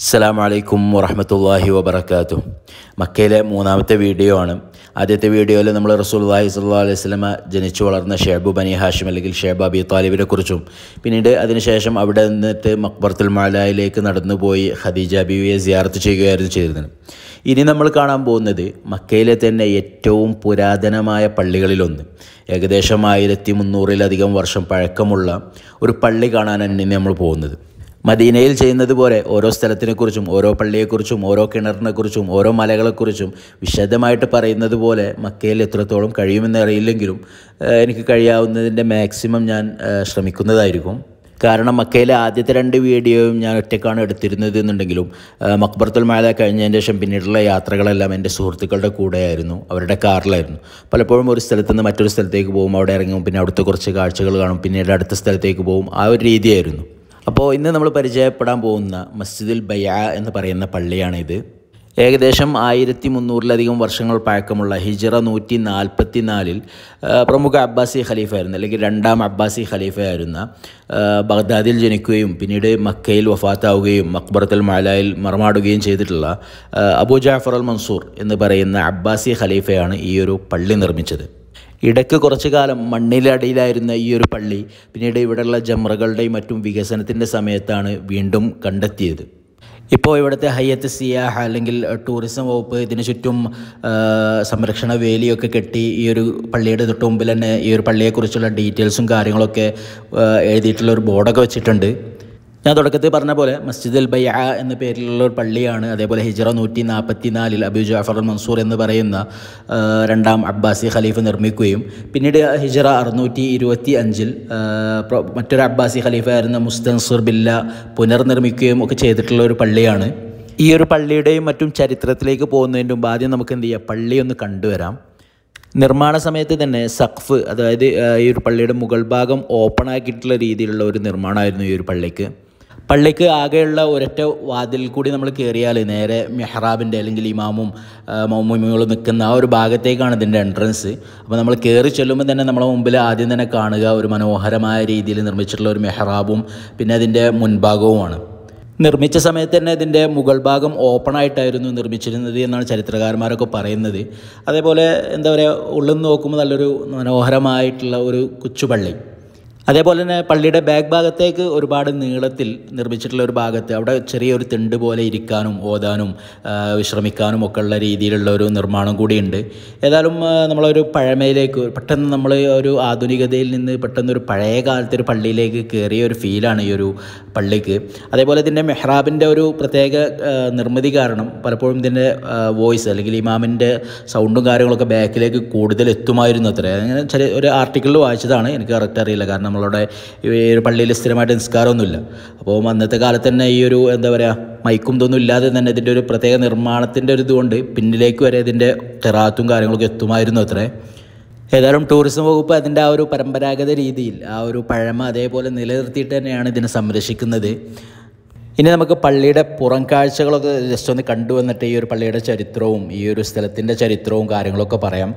അസ്സലാമലൈക്കും വറഹമത്തല്ലാഹി വബർക്കാത്തു മക്കയിലെ മൂന്നാമത്തെ വീഡിയോ ആണ് ആദ്യത്തെ വീഡിയോയിൽ നമ്മൾ റസൂൽഹി സല്ലാ അലൈഹി സ്വലമ ജനിച്ചു വളർന്ന ഷേബു ബനി ഹാഷിം അല്ലെങ്കിൽ ഷേബ് അബി താലിബിനെ കുറിച്ചും പിന്നീട് അതിനുശേഷം അവിടെ നിന്നിട്ട് മക്ബർത്തുൽ മാലായിലേക്ക് നടന്നുപോയി ഖദീജ ബിവിയെ സിയാർത്ത് ചെയ്യുകയായിരുന്നു ചെയ്തിരുന്നത് ഇനി നമ്മൾ കാണാൻ പോകുന്നത് മക്കയിലെ തന്നെ ഏറ്റവും പുരാതനമായ പള്ളികളിലൊന്ന് ഏകദേശം ആയിരത്തി മുന്നൂറിലധികം വർഷം പഴക്കമുള്ള ഒരു പള്ളി കാണാനാണ് ഇനി നമ്മൾ പോകുന്നത് മദീനയിൽ ചെയ്യുന്നത് പോലെ ഓരോ സ്ഥലത്തിനെക്കുറിച്ചും ഓരോ പള്ളിയെക്കുറിച്ചും ഓരോ കിണറിനെക്കുറിച്ചും ഓരോ മലകളെക്കുറിച്ചും വിശദമായിട്ട് പറയുന്നത് പോലെ മക്കയിൽ എത്രത്തോളം കഴിയുമെന്ന് അറിയില്ലെങ്കിലും എനിക്ക് കഴിയാവുന്നതിൻ്റെ മാക്സിമം ഞാൻ ശ്രമിക്കുന്നതായിരിക്കും കാരണം മക്കയിലെ ആദ്യത്തെ രണ്ട് വീഡിയോയും ഞാൻ ഒറ്റക്കാണ് എടുത്തിരുന്നത് എന്നുണ്ടെങ്കിലും മക്ബർത്തുൽ മാല കഴിഞ്ഞതിന് ശേഷം പിന്നീടുള്ള യാത്രകളെല്ലാം എൻ്റെ സുഹൃത്തുക്കളുടെ കൂടെയായിരുന്നു അവരുടെ കാറിലായിരുന്നു പലപ്പോഴും ഒരു സ്ഥലത്ത് നിന്ന് മറ്റൊരു സ്ഥലത്തേക്ക് പോകും അവിടെ ഇറങ്ങും പിന്നെ അവിടുത്തെ കുറച്ച് കാഴ്ചകൾ കാണും പിന്നീട് അടുത്ത സ്ഥലത്തേക്ക് പോകും ആ ഒരു രീതിയായിരുന്നു അപ്പോൾ ഇന്ന് നമ്മൾ പരിചയപ്പെടാൻ പോകുന്ന മസ്ജിദുൽ ബയ എന്ന് പറയുന്ന പള്ളിയാണിത് ഏകദേശം ആയിരത്തി മുന്നൂറിലധികം വർഷങ്ങൾ പഴക്കമുള്ള ഹിജറ നൂറ്റി നാൽപ്പത്തി നാലിൽ പ്രമുഖ അബ്ബാസി ഖലീഫായിരുന്നു അല്ലെങ്കിൽ രണ്ടാം അബ്ബാസി ഖലീഫയായിരുന്ന ബഗ്ദാദിൽ ജനിക്കുകയും പിന്നീട് മക്കയിൽ വഫാത്താവുകയും മക്ബറത്തുൽ മാലായിൽ മറമാടുകയും ചെയ്തിട്ടുള്ള അബു ജാഫർ അൽ മൻസൂർ എന്ന് പറയുന്ന അബ്ബാസി ഖലീഫയാണ് ഈ ഒരു പള്ളി നിർമ്മിച്ചത് ഇടയ്ക്ക് കുറച്ച് കാലം മണ്ണിലടിയിലായിരുന്ന ഈ ഒരു പള്ളി പിന്നീട് ഇവിടെയുള്ള ജമ്രകളുടെയും മറ്റും വികസനത്തിൻ്റെ സമയത്താണ് വീണ്ടും കണ്ടെത്തിയത് ഇപ്പോൾ ഇവിടുത്തെ ഹയ്യത്ത് സിയാഹ അല്ലെങ്കിൽ ടൂറിസം വകുപ്പ് ഇതിനു ചുറ്റും സംരക്ഷണ വേലിയൊക്കെ കെട്ടി ഈ ഒരു പള്ളിയുടെ തൊട്ട് മുമ്പിൽ തന്നെ ഈ ഒരു പള്ളിയെക്കുറിച്ചുള്ള ഡീറ്റെയിൽസും കാര്യങ്ങളൊക്കെ എഴുതിയിട്ടുള്ള ഒരു ബോർഡൊക്കെ വെച്ചിട്ടുണ്ട് ഞാൻ തുടക്കത്തിൽ പറഞ്ഞ പോലെ മസ്ജിദ് അൽ ബയ്യ എന്ന പേരിലുള്ള ഒരു പള്ളിയാണ് അതേപോലെ ഹിജറ നൂറ്റി നാൽപ്പത്തി നാലിൽ അബു ജാഫർ അൽ മൻസൂർ എന്ന് പറയുന്ന രണ്ടാം അബ്ബാസി ഖലീഫ് നിർമ്മിക്കുകയും പിന്നീട് ഹിജറ അറുന്നൂറ്റി ഇരുപത്തി അഞ്ചിൽ മറ്റൊരു അബ്ബാസി ഖലീഫായിരുന്ന മുസ്തൻസുർ ബില്ല പുനർനിർമ്മിക്കുകയും ഒക്കെ ചെയ്തിട്ടുള്ള ഒരു പള്ളിയാണ് ഈ ഒരു പള്ളിയുടെയും മറ്റും ചരിത്രത്തിലേക്ക് പോകുന്നതിൻ്റെ മുമ്പ് ആദ്യം നമുക്ക് എന്ത് ചെയ്യാം പള്ളി ഒന്ന് കണ്ടുവരാം നിർമ്മാണ സമയത്ത് തന്നെ സഖഫ് അതായത് ഈ ഒരു പള്ളിയുടെ മുകൾ ഭാഗം ഓപ്പൺ ആക്കിയിട്ടുള്ള രീതിയിലുള്ള ഒരു നിർമ്മാണമായിരുന്നു ഈ ഒരു പള്ളിക്ക് പള്ളിക്ക് ആകെയുള്ള ഒരൊറ്റ വാതിൽ കൂടി നമ്മൾ കയറിയാൽ നേരെ മെഹ്റാബിൻ്റെ അല്ലെങ്കിൽ ഇമാമും മൗമുമികളും നിൽക്കുന്ന ആ ഒരു ഭാഗത്തേക്കാണ് ഇതിൻ്റെ എൻട്രൻസ് അപ്പോൾ നമ്മൾ കയറി ചെല്ലുമ്പോൾ തന്നെ നമ്മളെ മുമ്പിൽ ആദ്യം തന്നെ കാണുക ഒരു മനോഹരമായ രീതിയിൽ നിർമ്മിച്ചിട്ടുള്ള ഒരു മെഹ്റാബും പിന്നെ അതിൻ്റെ മുൻഭാഗവുമാണ് നിർമ്മിച്ച സമയത്ത് തന്നെ ഇതിൻ്റെ മുകൾ ഭാഗം ഓപ്പൺ ആയിട്ടായിരുന്നു നിർമ്മിച്ചിരുന്നത് എന്നാണ് ചരിത്രകാരന്മാരൊക്കെ പറയുന്നത് അതേപോലെ എന്താ പറയുക ഉള്ളിൽ നിന്ന് നോക്കുമ്പോൾ നല്ലൊരു മനോഹരമായിട്ടുള്ള ഒരു കൊച്ചുപള്ളി അതേപോലെ തന്നെ പള്ളിയുടെ ബാക്ക് ഭാഗത്തേക്ക് ഒരുപാട് നീളത്തിൽ നിർമ്മിച്ചിട്ടുള്ള ഒരു ഭാഗത്ത് അവിടെ ചെറിയൊരു തിണ്ട് പോലെ ഇരിക്കാനും ഓതാനും വിശ്രമിക്കാനും ഒക്കെ ഉള്ള രീതിയിലുള്ള ഒരു നിർമ്മാണം കൂടിയുണ്ട് ഏതായാലും നമ്മളൊരു പഴമയിലേക്ക് പെട്ടെന്ന് നമ്മൾ ഒരു ആധുനികതയിൽ നിന്ന് പെട്ടെന്ന് ഒരു പഴയ കാലത്തെ ഒരു പള്ളിയിലേക്ക് കയറിയ ഒരു ഫീലാണ് ഈ ഒരു പള്ളിക്ക് അതേപോലെ തന്നെ മെഹ്റാബിൻ്റെ ഒരു പ്രത്യേക നിർമ്മിതി കാരണം പലപ്പോഴും ഇതിൻ്റെ വോയിസ് അല്ലെങ്കിൽ ഇമാമിൻ്റെ സൗണ്ടും കാര്യങ്ങളൊക്കെ ബാക്കിലേക്ക് കൂടുതൽ എത്തുമായിരുന്നു അത്ര അങ്ങനെ ചെറിയ ഒരു ആർട്ടിക്കിളിൽ വായിച്ചതാണ് എനിക്ക് കറക്റ്റ് അറിയില്ല കാരണം നമ്മൾ ഞങ്ങളുടെ ഈ ഒരു പള്ളിയിൽ സ്ഥിരമായിട്ട് നിസ്കാരമൊന്നുമില്ല അപ്പോൾ അന്നത്തെ കാലത്ത് തന്നെ ഈ ഒരു എന്താ പറയുക മൈക്കും ഇതൊന്നും ഇല്ലാതെ തന്നെ ഇതിൻ്റെ ഒരു പ്രത്യേക നിർമ്മാണത്തിൻ്റെ ഒരു ഇതുകൊണ്ട് പിന്നിലേക്ക് വരെ ഇതിൻ്റെ തെറാത്തും കാര്യങ്ങളൊക്കെ എത്തുമായിരുന്നു അത്രേ ഏതായാലും ടൂറിസം വകുപ്പ് അതിൻ്റെ ആ ഒരു പരമ്പരാഗത രീതിയിൽ ആ ഒരു പഴമ അതേപോലെ നിലനിർത്തിയിട്ട് തന്നെയാണ് ഇതിനെ സംരക്ഷിക്കുന്നത് ഇനി നമുക്ക് പള്ളിയുടെ പുറം കാഴ്ചകളൊക്കെ ജസ്റ്റ് ഒന്ന് കണ്ടുവന്നിട്ട് ഈ ഒരു പള്ളിയുടെ ചരിത്രവും ഈ ഒരു സ്ഥലത്തിൻ്റെ ചരിത്രവും കാര്യങ്ങളൊക്കെ പറയാം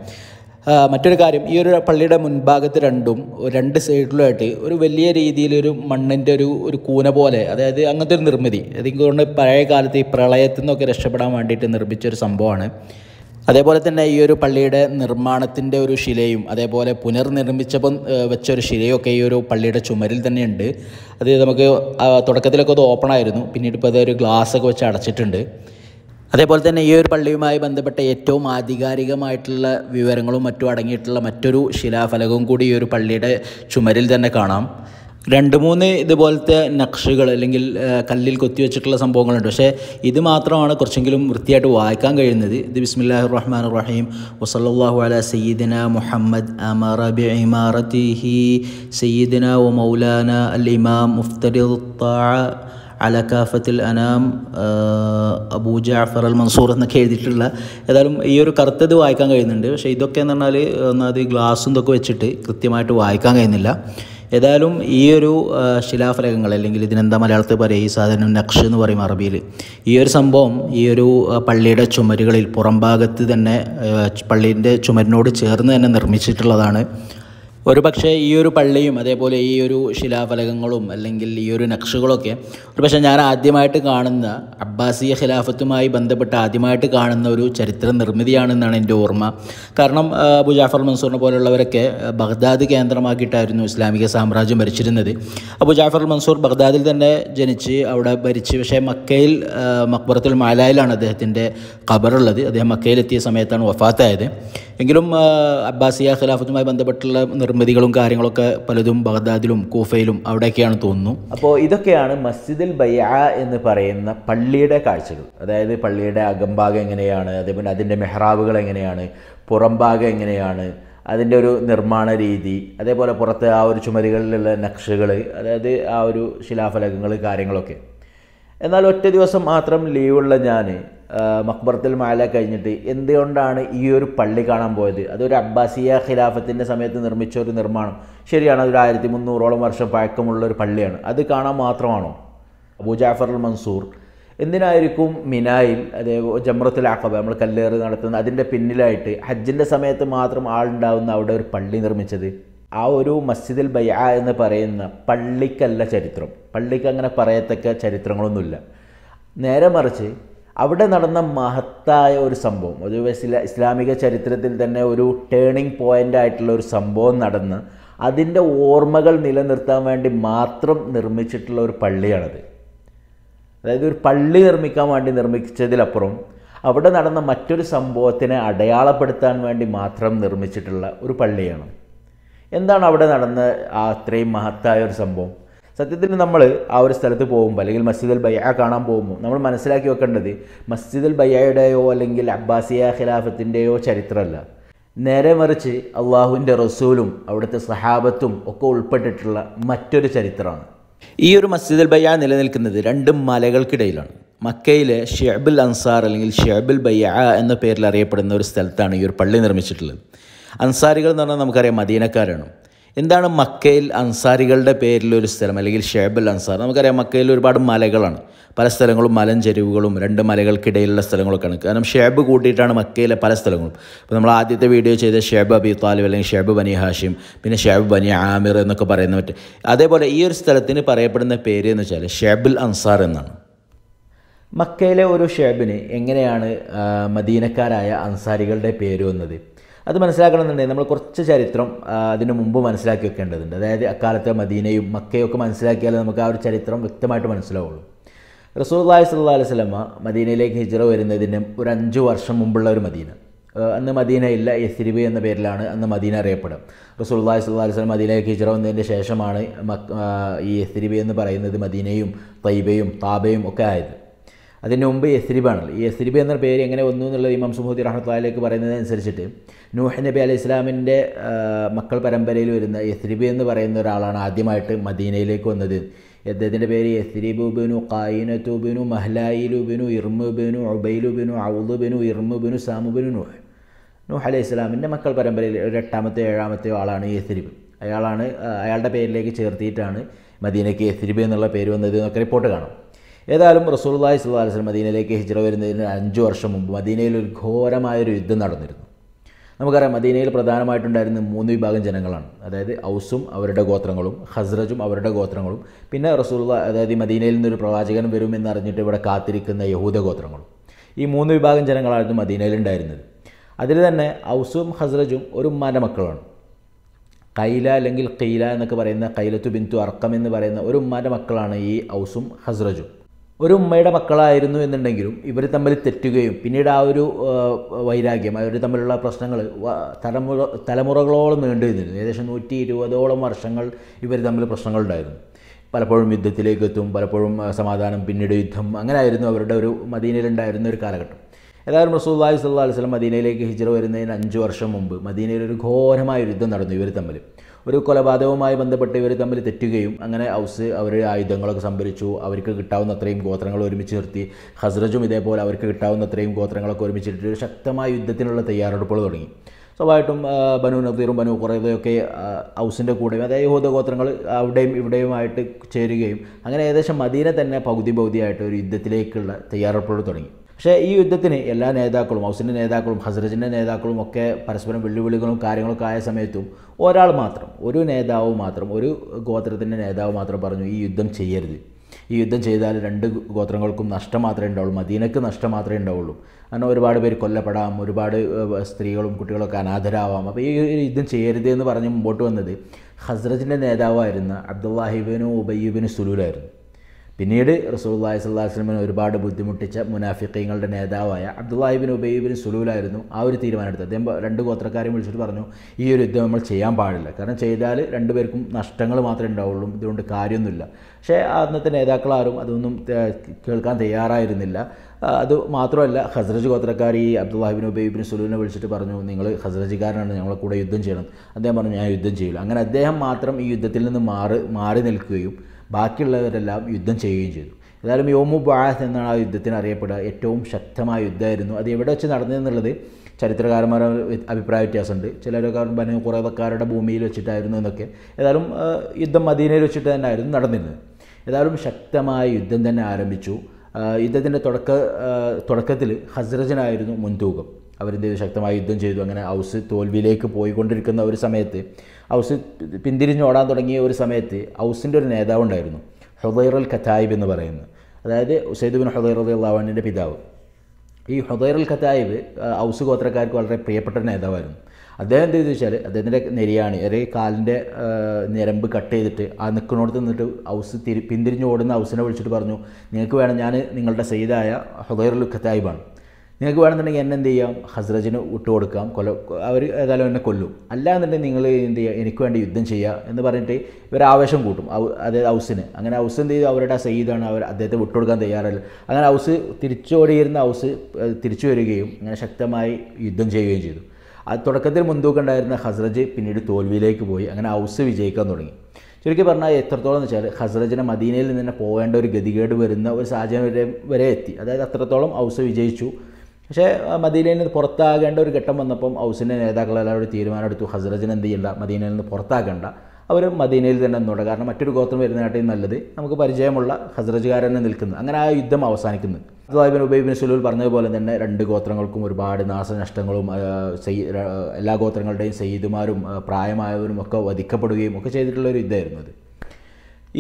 മറ്റൊരു കാര്യം ഈ ഒരു പള്ളിയുടെ മുൻഭാഗത്ത് രണ്ടും രണ്ട് സൈഡിലുമായിട്ട് ഒരു വലിയ രീതിയിലൊരു മണ്ണിൻ്റെ ഒരു ഒരു കൂന പോലെ അതായത് അങ്ങനത്തെ ഒരു നിർമ്മിതി അതുകൊണ്ട് പഴയ കാലത്ത് ഈ പ്രളയത്തിൽ നിന്നൊക്കെ രക്ഷപ്പെടാൻ വേണ്ടിയിട്ട് നിർമ്മിച്ചൊരു സംഭവമാണ് അതേപോലെ തന്നെ ഈ ഒരു പള്ളിയുടെ നിർമ്മാണത്തിൻ്റെ ഒരു ശിലയും അതേപോലെ പുനർനിർമ്മിച്ചപ്പം വെച്ചൊരു ശിലയൊക്കെ ഈ ഒരു പള്ളിയുടെ ചുമരിൽ തന്നെയുണ്ട് അത് നമുക്ക് തുടക്കത്തിലൊക്കെ അത് ഓപ്പൺ ആയിരുന്നു പിന്നീട് ഇപ്പോൾ അതൊരു ഗ്ലാസ്സൊക്കെ വെച്ച് അടച്ചിട്ടുണ്ട് അതേപോലെ തന്നെ ഈ ഒരു പള്ളിയുമായി ബന്ധപ്പെട്ട ഏറ്റവും ആധികാരികമായിട്ടുള്ള വിവരങ്ങളും മറ്റും അടങ്ങിയിട്ടുള്ള മറ്റൊരു ശിലാഫലകവും കൂടി ഈ ഒരു പള്ളിയുടെ ചുമരിൽ തന്നെ കാണാം രണ്ട് മൂന്ന് ഇതുപോലത്തെ നക്ഷകൾ അല്ലെങ്കിൽ കല്ലിൽ കൊത്തിവെച്ചിട്ടുള്ള സംഭവങ്ങളുണ്ട് പക്ഷേ ഇത് മാത്രമാണ് കുറച്ചെങ്കിലും വൃത്തിയായിട്ട് വായിക്കാൻ കഴിയുന്നത് ഇത് ബിസ്മില്ലാഹി റഹ്മാൻ റഹീം വസല്ലാഹു അല സയ്യിദിന മുഹമ്മദ് അമറ സയ്യിദിന ഒ മൗലാന അൽ ഇമാം മുഫ്തരി അലകാഫത്തിൽ അനാം അബൂ ജാഫർ അൽ മൻസൂർ എന്നൊക്കെ എഴുതിയിട്ടുള്ള ഏതായാലും ഈ ഒരു കറുത്തത് വായിക്കാൻ കഴിയുന്നുണ്ട് പക്ഷേ ഇതൊക്കെ എന്ന് പറഞ്ഞാൽ ഒന്നാമത് ഗ്ലാസ്സും ഇതൊക്കെ വെച്ചിട്ട് കൃത്യമായിട്ട് വായിക്കാൻ കഴിയുന്നില്ല ഏതായാലും ഈ ഒരു ശിലാഫലകങ്ങൾ അല്ലെങ്കിൽ ഇതിനെന്താ മലയാളത്തിൽ പറയുക ഈ സാധനം നക്ഷ് എന്ന് പറയും അറബിയിൽ ഈ ഒരു സംഭവം ഈ ഒരു പള്ളിയുടെ ചുമരുകളിൽ പുറംഭാഗത്ത് തന്നെ പള്ളീൻ്റെ ചുമരിനോട് ചേർന്ന് തന്നെ നിർമ്മിച്ചിട്ടുള്ളതാണ് പക്ഷേ ഈ ഒരു പള്ളിയും അതേപോലെ ഈ ഒരു ശിലാഫലകങ്ങളും അല്ലെങ്കിൽ ഈ ഒരു നക്ഷകളൊക്കെ പക്ഷേ ഞാൻ ആദ്യമായിട്ട് കാണുന്ന അബ്ബാസിയ ഖിലാഫത്തുമായി ബന്ധപ്പെട്ട് ആദ്യമായിട്ട് കാണുന്ന ഒരു ചരിത്ര നിർമ്മിതിയാണെന്നാണ് എൻ്റെ ഓർമ്മ കാരണം അബു ജാഫർ മൻസൂറിനെ പോലുള്ളവരൊക്കെ ബഗ്ദാദ് കേന്ദ്രമാക്കിയിട്ടായിരുന്നു ഇസ്ലാമിക സാമ്രാജ്യം ഭരിച്ചിരുന്നത് അബു ജാഫർ മൻസൂർ ബഗ്ദാദിൽ തന്നെ ജനിച്ച് അവിടെ ഭരിച്ച് പക്ഷേ മക്കയിൽ മക്ബറത്തിൽ മാലായിലാണ് അദ്ദേഹത്തിൻ്റെ ഖബറുള്ളത് അദ്ദേഹം മക്കയിലെത്തിയ സമയത്താണ് വഫാത്തായത് എങ്കിലും അബ്ബാസിയ ഖിലാഫത്തുമായി ബന്ധപ്പെട്ടുള്ള നിർമ്മിതികളും കാര്യങ്ങളൊക്കെ പലതും ബഗ്ദാദിലും കൂഫയിലും അവിടെയൊക്കെയാണ് തോന്നുന്നു അപ്പോൾ ഇതൊക്കെയാണ് മസ്ജിദിൽ ബയ്യ എന്ന് പറയുന്ന പള്ളിയുടെ കാഴ്ചകൾ അതായത് പള്ളിയുടെ അകംഭാഗം എങ്ങനെയാണ് അതേപോലെ അതിൻ്റെ മെഹ്റാബുകൾ എങ്ങനെയാണ് പുറംഭാഗം എങ്ങനെയാണ് അതിൻ്റെ ഒരു നിർമ്മാണ രീതി അതേപോലെ പുറത്ത് ആ ഒരു ചുമരുകളിലുള്ള നക്ഷകൾ അതായത് ആ ഒരു ശിലാഫലകങ്ങൾ കാര്യങ്ങളൊക്കെ എന്നാൽ ഒറ്റ ദിവസം മാത്രം ലീവുള്ള ഞാൻ മക്ബർത്തുൽ മാല കഴിഞ്ഞിട്ട് എന്തുകൊണ്ടാണ് ഈ ഒരു പള്ളി കാണാൻ പോയത് അതൊരു അബ്ബാസിയ ഖിലാഫത്തിൻ്റെ സമയത്ത് നിർമ്മിച്ച ഒരു നിർമ്മാണം ശരിയാണ് അതൊരു ആയിരത്തി മുന്നൂറോളം വർഷം പഴക്കമുള്ള ഒരു പള്ളിയാണ് അത് കാണാൻ മാത്രമാണോ അബൂ ജാഫർ അൽ മൻസൂർ എന്തിനായിരിക്കും മിനായിൽ അതേ ജമ്രത്തിൽ ആക്കബ നമ്മൾ കല്ലേറ് നടത്തുന്ന അതിൻ്റെ പിന്നിലായിട്ട് ഹജ്ജിൻ്റെ സമയത്ത് മാത്രം ആളുണ്ടാവുന്ന അവിടെ ഒരു പള്ളി നിർമ്മിച്ചത് ആ ഒരു മസ്ജിദിൽ ബയ എന്ന് പറയുന്ന പള്ളിക്കല്ല ചരിത്രം പള്ളിക്ക് അങ്ങനെ പറയത്തക്ക ചരിത്രങ്ങളൊന്നുമില്ല നേരെ മറിച്ച് അവിടെ നടന്ന മഹത്തായ ഒരു സംഭവം ഒരു ഇസ്ലാമിക ചരിത്രത്തിൽ തന്നെ ഒരു ടേണിംഗ് പോയിൻ്റ് ആയിട്ടുള്ള ഒരു സംഭവം നടന്ന് അതിൻ്റെ ഓർമ്മകൾ നിലനിർത്താൻ വേണ്ടി മാത്രം നിർമ്മിച്ചിട്ടുള്ള ഒരു പള്ളിയാണത് അതായത് ഒരു പള്ളി നിർമ്മിക്കാൻ വേണ്ടി നിർമ്മിച്ചതിലപ്പുറം അവിടെ നടന്ന മറ്റൊരു സംഭവത്തിനെ അടയാളപ്പെടുത്താൻ വേണ്ടി മാത്രം നിർമ്മിച്ചിട്ടുള്ള ഒരു പള്ളിയാണ് എന്താണ് അവിടെ നടന്ന അത്രയും മഹത്തായ ഒരു സംഭവം സത്യത്തിൽ നമ്മൾ ആ ഒരു സ്ഥലത്ത് പോകുമ്പോൾ അല്ലെങ്കിൽ മസ്ജിദുൽ ബയ്യ കാണാൻ പോകുമ്പോൾ നമ്മൾ മനസ്സിലാക്കി വെക്കേണ്ടത് മസ്ജിദുൽ ബയ്യയുടെയോ അല്ലെങ്കിൽ അബ്ബാസിയ ഖിലാഫത്തിൻ്റെയോ ചരിത്രമല്ല നേരെ മറിച്ച് അള്ളാഹുവിൻ്റെ റസൂലും അവിടുത്തെ സഹാബത്തും ഒക്കെ ഉൾപ്പെട്ടിട്ടുള്ള മറ്റൊരു ചരിത്രമാണ് ഈ ഒരു മസ്ജിദുൽ ബയ്യ നിലനിൽക്കുന്നത് രണ്ട് മലകൾക്കിടയിലാണ് മക്കയിലെ ഷെബുൽ അൻസാർ അല്ലെങ്കിൽ ഷെബുൽ ബയ്യ എന്ന പേരിൽ അറിയപ്പെടുന്ന ഒരു സ്ഥലത്താണ് ഈ ഒരു പള്ളി നിർമ്മിച്ചിട്ടുള്ളത് അൻസാരികൾ എന്ന് പറഞ്ഞാൽ നമുക്കറിയാം മദീനക്കാരാണ് എന്താണ് മക്കയിൽ അൻസാരികളുടെ പേരിലൊരു സ്ഥലം അല്ലെങ്കിൽ ഷേബൽ അൻസാർ നമുക്കറിയാം മക്കയിൽ ഒരുപാട് മലകളാണ് പല സ്ഥലങ്ങളും ചെരുവുകളും രണ്ട് മലകൾക്കിടയിലുള്ള സ്ഥലങ്ങളൊക്കെ ആണ് കാരണം ഷേബ് കൂട്ടിയിട്ടാണ് മക്കയിലെ പല സ്ഥലങ്ങളും ഇപ്പോൾ നമ്മൾ ആദ്യത്തെ വീഡിയോ ചെയ്ത ഷേബ് അബി താലിബ് അല്ലെങ്കിൽ ഷേബ് ബനി ഹാഷിം പിന്നെ ഷേബ് ബനി ആമിർ എന്നൊക്കെ പറയുന്ന മറ്റ് അതേപോലെ ഈ ഒരു സ്ഥലത്തിന് പറയപ്പെടുന്ന പേര് എന്ന് വെച്ചാൽ ഷേബുൽ അൻസാർ എന്നാണ് മക്കയിലെ ഒരു ഷേബിന് എങ്ങനെയാണ് മദീനക്കാരായ അൻസാരികളുടെ പേര് വന്നത് അത് മനസ്സിലാക്കണമെന്നുണ്ടെങ്കിൽ നമ്മൾ കുറച്ച് ചരിത്രം അതിന് മുമ്പ് മനസ്സിലാക്കി വെക്കേണ്ടതുണ്ട് അതായത് അക്കാലത്തെ മദീനയും മക്കയും ഒക്കെ മനസ്സിലാക്കിയാലേ നമുക്ക് ആ ഒരു ചരിത്രം വ്യക്തമായിട്ട് മനസ്സിലാവുള്ളൂ റസൂല്ലാഹി സല്ലാ അലൈവലമ മദീനയിലേക്ക് ഹിജറ വരുന്നതിന് ഒരു അഞ്ച് വർഷം മുമ്പുള്ള ഒരു മദീന അന്ന് മദീന ഇല്ല യസ്രിബി എന്ന പേരിലാണ് അന്ന് മദീന അറിയപ്പെടുക അള്ളഹി സല്ലാ അലൈഹി സ്വലം മദീനയിലേക്ക് ഹിജറ വന്നതിൻ്റെ ശേഷമാണ് ഈ യസ്രിബി എന്ന് പറയുന്നത് മദീനയും തൈബയും താബയും ഒക്കെ ആയത് അതിന് മുമ്പ് യസ്രിബാണല്ലോ ഈ യസ്രിബ് എന്ന പേര് എങ്ങനെ വന്നു എന്നുള്ളത് ഇമാം സുഹൂദി റഹ്മത്താലേക്ക് പറയുന്നതനുസരിച്ചിട്ട് നൂഹ് നബി അലൈഹി ഇസ്ലാമിൻ്റെ മക്കൾ പരമ്പരയിൽ വരുന്ന യസ്രിബ് എന്ന് പറയുന്ന ഒരാളാണ് ആദ്യമായിട്ട് മദീനയിലേക്ക് വന്നത് അദ്ദേഹത്തിൻ്റെ പേര് യസ്രിബുബിനു കായിനത്തുബിനു മഹ്ലായിലുബിനു ഇർമുബിനു ഇർമു ഔദുബിനു സാമു സാമുബിനു നൂഹ് നൂഹ് അലൈഹി ഇസ്ലാമിൻ്റെ മക്കൾ പരമ്പരയിൽ ഒരു എട്ടാമത്തെയോ ഏഴാമത്തെയോ ആളാണ് യസ്രിബ് അയാളാണ് അയാളുടെ പേരിലേക്ക് ചേർത്തിയിട്ടാണ് മദീനയ്ക്ക് യസ്രിബ് എന്നുള്ള പേര് വന്നത് എന്നൊക്കെ റിപ്പോർട്ട് കാണാം ഏതായാലും റസൂൽല്ലാഹി സ്വല്ലാ വസ്ലം മദീനയിലേക്ക് ഹിജറ വരുന്നതിന് അഞ്ച് വർഷം മുമ്പ് മദീനയിൽ ഒരു ഘോരമായൊരു യുദ്ധം നടന്നിരുന്നു നമുക്കറിയാം മദീനയിൽ പ്രധാനമായിട്ടുണ്ടായിരുന്ന മൂന്ന് വിഭാഗം ജനങ്ങളാണ് അതായത് ഔസും അവരുടെ ഗോത്രങ്ങളും ഹസ്രജും അവരുടെ ഗോത്രങ്ങളും പിന്നെ റസൂൽ അതായത് മദീനയിൽ നിന്നൊരു പ്രവാചകൻ വരുമെന്ന് അറിഞ്ഞിട്ട് ഇവിടെ കാത്തിരിക്കുന്ന യഹൂദ ഗോത്രങ്ങളും ഈ മൂന്ന് വിഭാഗം ജനങ്ങളായിരുന്നു മദീനയിൽ ഉണ്ടായിരുന്നത് അതിൽ തന്നെ ഔസും ഹസ്രജും ഒരു ഉമ്മാൻ്റെ കൈല അല്ലെങ്കിൽ കൈല എന്നൊക്കെ പറയുന്ന കൈലത്തു ബിന്തു അർക്കം എന്ന് പറയുന്ന ഒരു മരമക്കളാണ് ഈ ഔസും ഹസ്രജും ഒരു ഉമ്മയുടെ മക്കളായിരുന്നു എന്നുണ്ടെങ്കിലും ഇവർ തമ്മിൽ തെറ്റുകയും പിന്നീട് ആ ഒരു വൈരാഗ്യം അവർ തമ്മിലുള്ള പ്രശ്നങ്ങൾ തലമുറ തലമുറകളോളം നീണ്ടു നിന്നിരുന്നു ഏകദേശം നൂറ്റി ഇരുപതോളം വർഷങ്ങൾ ഇവർ തമ്മിൽ പ്രശ്നങ്ങളുണ്ടായിരുന്നു പലപ്പോഴും യുദ്ധത്തിലേക്ക് എത്തും പലപ്പോഴും സമാധാനം പിന്നീട് യുദ്ധം അങ്ങനെയായിരുന്നു അവരുടെ ഒരു മദീനയിലുണ്ടായിരുന്ന ഒരു കാലഘട്ടം ഏതായാലും റസൂല്ലാഹി സ്വല്ലാ അലൈഹി സ്വലം മദീനയിലേക്ക് ഹിജറ വരുന്നതിന് അഞ്ച് വർഷം മുമ്പ് മദീനയിൽ ഒരു ഘോരമായ യുദ്ധം നടന്നു ഇവർ തമ്മിൽ ഒരു കൊലപാതകവുമായി ബന്ധപ്പെട്ട് ഇവർ തമ്മിൽ തെറ്റുകയും അങ്ങനെ ഔസ് അവരുടെ ആയുധങ്ങളൊക്കെ സംഭരിച്ചു അവർക്ക് കിട്ടാവുന്ന അത്രയും ഗോത്രങ്ങൾ ഒരുമിച്ച് നിർത്തി ഹസ്രജും ഇതേപോലെ അവർക്ക് കിട്ടാവുന്ന അത്രയും ഗോത്രങ്ങളൊക്കെ ഒരുമിച്ചിട്ട് ഒരു ശക്തമായ യുദ്ധത്തിനുള്ള തയ്യാറെടുപ്പുകൾ തുടങ്ങി സ്വഭാവമായിട്ടും ബനു നദീറും ബനു കുറേതൊക്കെ ഹൗസിൻ്റെ കൂടെയും അതായത് യഹൂദ ഗോത്രങ്ങൾ അവിടെയും ഇവിടെയുമായിട്ട് ചേരുകയും അങ്ങനെ ഏകദേശം മദീനെ തന്നെ പകുതി പകുതിയായിട്ട് ഒരു യുദ്ധത്തിലേക്കുള്ള തയ്യാറെടുപ്പുകൾ തുടങ്ങി പക്ഷേ ഈ യുദ്ധത്തിന് എല്ലാ നേതാക്കളും ഹൗസിൻ്റെ നേതാക്കളും ഹസ്രജിൻ്റെ നേതാക്കളും ഒക്കെ പരസ്പരം വെല്ലുവിളികളും കാര്യങ്ങളൊക്കെ ആയ സമയത്തും ഒരാൾ മാത്രം ഒരു നേതാവ് മാത്രം ഒരു ഗോത്രത്തിൻ്റെ നേതാവ് മാത്രം പറഞ്ഞു ഈ യുദ്ധം ചെയ്യരുത് ഈ യുദ്ധം ചെയ്താൽ രണ്ട് ഗോത്രങ്ങൾക്കും നഷ്ടം മാത്രമേ ഉണ്ടാവുള്ളൂ മദീനക്ക് നഷ്ടം മാത്രമേ ഉണ്ടാവുള്ളൂ കാരണം ഒരുപാട് പേര് കൊല്ലപ്പെടാം ഒരുപാട് സ്ത്രീകളും കുട്ടികളൊക്കെ അനാഥരാവാം അപ്പോൾ ഈ ഒരു യുദ്ധം ചെയ്യരുത് എന്ന് പറഞ്ഞ് മുമ്പോട്ട് വന്നത് ഹസ്രജിൻ്റെ നേതാവായിരുന്ന അബ്ദുല്ലാഹിബിനും ഉബയ്യബിനും സുലൂലായിരുന്നു പിന്നീട് റസൂല്ലാഹി സ്വല്ലാസ്ലമിനെ ഒരുപാട് ബുദ്ധിമുട്ടിച്ച മുനാഫിക്കങ്ങളുടെ നേതാവായ അബ്ദുല്ലാഹിബിൻ ഉബൈബിൻ സുലൂലായിരുന്നു ആ ഒരു തീരുമാനമെടുത്തത് അദ്ദേഹം രണ്ട് ഗോത്രക്കാരെയും വിളിച്ചിട്ട് പറഞ്ഞു ഈ ഒരു യുദ്ധം നമ്മൾ ചെയ്യാൻ പാടില്ല കാരണം ചെയ്താൽ രണ്ടുപേർക്കും നഷ്ടങ്ങൾ മാത്രമേ ഉണ്ടാവുള്ളൂ ഇതുകൊണ്ട് കാര്യമൊന്നുമില്ല പക്ഷേ അന്നത്തെ നേതാക്കളാരും അതൊന്നും കേൾക്കാൻ തയ്യാറായിരുന്നില്ല അത് മാത്രമല്ല ഹസ്രജ് ഗോത്രക്കാർ ഈ അബ്ദുല്ലാഹിബിൻ ഉബൈബിൻ സുലൂലിനെ വിളിച്ചിട്ട് പറഞ്ഞു നിങ്ങൾ ഹസ്രജിക്കാരനാണ് ഞങ്ങളെ കൂടെ യുദ്ധം ചെയ്യണം അദ്ദേഹം പറഞ്ഞു ഞാൻ യുദ്ധം ചെയ്യില്ല അങ്ങനെ അദ്ദേഹം മാത്രം ഈ യുദ്ധത്തിൽ നിന്ന് മാറി മാറി നിൽക്കുകയും ബാക്കിയുള്ളവരെല്ലാം യുദ്ധം ചെയ്യുകയും ചെയ്തു ഏതായാലും യോമു ബാസ് എന്നാണ് ആ യുദ്ധത്തിന് അറിയപ്പെടുക ഏറ്റവും ശക്തമായ യുദ്ധമായിരുന്നു അത് എവിടെ വെച്ച് നടന്നതെന്നുള്ളത് ചരിത്രകാരന്മാരെ അഭിപ്രായ വ്യത്യാസമുണ്ട് ചിലരൊക്കെ പറഞ്ഞു കുറവക്കാരുടെ ഭൂമിയിൽ വെച്ചിട്ടായിരുന്നു എന്നൊക്കെ ഏതായാലും യുദ്ധം മദീനയിൽ വെച്ചിട്ട് തന്നെ ആയിരുന്നു നടന്നിരുന്നത് ഏതായാലും ശക്തമായ യുദ്ധം തന്നെ ആരംഭിച്ചു യുദ്ധത്തിൻ്റെ തുടക്ക തുടക്കത്തിൽ ഹസ്രജനായിരുന്നു മുൻതൂക്കം അവരെന്ത് ചെയ്തു ശക്തമായ യുദ്ധം ചെയ്തു അങ്ങനെ ഹൗസ് തോൽവിയിലേക്ക് പോയിക്കൊണ്ടിരിക്കുന്ന ഒരു സമയത്ത് ഔസ് പിന്തിരിഞ്ഞോടാൻ തുടങ്ങിയ ഒരു സമയത്ത് ഔസിൻ്റെ ഒരു നേതാവുണ്ടായിരുന്നു ഹുദൈർ അൽ ഖത്തായിബ് എന്ന് പറയുന്നത് അതായത് ഉസൈദ് ബിൻ ഹുദൈർ അലി അള്ളാഹുവിൻ്റെ പിതാവ് ഈ ഹുദൈർ അൽ ഖത്തായിബ് ഔസ് ഗോത്രക്കാർക്ക് വളരെ പ്രിയപ്പെട്ട നേതാവായിരുന്നു അദ്ദേഹം എന്ത് ചെയ്തു വെച്ചാൽ അദ്ദേഹത്തിൻ്റെ നെരിയാണ് അല്ലെങ്കിൽ കാലിൻ്റെ ഞരമ്പ് കട്ട് ചെയ്തിട്ട് ആ നിൽക്കുന്നിടത്ത് നിന്നിട്ട് ഔസ് തിരി പിന്തിരിഞ്ഞ് ഓടുന്ന ഔസിനെ വിളിച്ചിട്ട് പറഞ്ഞു നിങ്ങൾക്ക് വേണം ഞാൻ നിങ്ങളുടെ സെയ്ദായ ഹുദൈർ അൽ ഖത്തായിബാണ് നിങ്ങൾക്ക് വേണമെന്നുണ്ടെങ്കിൽ എന്നെ ചെയ്യാം ഹസ്രജിന് വിട്ടു കൊടുക്കാം കൊല അവർ ഏതായാലും എന്നെ കൊല്ലും അല്ല എന്നുണ്ടെങ്കിൽ നിങ്ങൾ എന്ത് ചെയ്യുക എനിക്ക് വേണ്ടി യുദ്ധം ചെയ്യുക എന്ന് പറഞ്ഞിട്ട് ഇവർ ആവേശം കൂട്ടും അതായത് ഹൗസിന് അങ്ങനെ ഹൗസ് എന്ത് ചെയ്തു അവരുടെ സയ്യിദാണ് അവർ അദ്ദേഹത്തെ വിട്ടുകൊടുക്കാൻ തയ്യാറല്ല അങ്ങനെ ഹൗസ് തിരിച്ചോടിയിരുന്ന ഹൗസ് തിരിച്ചു വരികയും അങ്ങനെ ശക്തമായി യുദ്ധം ചെയ്യുകയും ചെയ്തു അത് തുടക്കത്തിൽ മുൻതൂക്കം ഉണ്ടായിരുന്ന ഹസ്രജ് പിന്നീട് തോൽവിയിലേക്ക് പോയി അങ്ങനെ ഹൗസ് വിജയിക്കാൻ തുടങ്ങി ചുരുക്കി പറഞ്ഞാൽ എത്രത്തോളം എന്ന് വെച്ചാൽ ഹസ്രജിനെ മദീനയിൽ നിന്ന് തന്നെ പോകേണ്ട ഒരു ഗതികേട് വരുന്ന ഒരു സാഹചര്യം വരെ വരെ എത്തി അതായത് അത്രത്തോളം ഹൗസ് വിജയിച്ചു പക്ഷേ മദീനയിൽ നിന്ന് പുറത്താകേണ്ട ഒരു ഘട്ടം വന്നപ്പം ഹൗസിൻ്റെ നേതാക്കളെല്ലാം ഒരു തീരുമാനമെടുത്തു ഹസ്രജിന് എന്ത് ചെയ്യണ്ട മദീനയിൽ നിന്ന് പുറത്താക്കേണ്ട അവർ മദീനയിൽ തന്നെ നിന്നോട്ടെ കാരണം മറ്റൊരു ഗോത്രം വരുന്നതായിട്ടും നല്ലത് നമുക്ക് പരിചയമുള്ള ഹസ്രജുകാരൻ തന്നെ നിൽക്കുന്നത് അങ്ങനെ ആ യുദ്ധം അവസാനിക്കുന്നത് അബ്ദുലാഹിബിൻ ഉബൈബിൻ സുലൂൽ പറഞ്ഞതുപോലെ തന്നെ രണ്ട് ഗോത്രങ്ങൾക്കും ഒരുപാട് നാശനഷ്ടങ്ങളും എല്ലാ ഗോത്രങ്ങളുടെയും സെയ്ദുമാരും പ്രായമായവരും ഒക്കെ വധിക്കപ്പെടുകയും ഒക്കെ ചെയ്തിട്ടുള്ള ഒരു യുദ്ധമായിരുന്നു അത്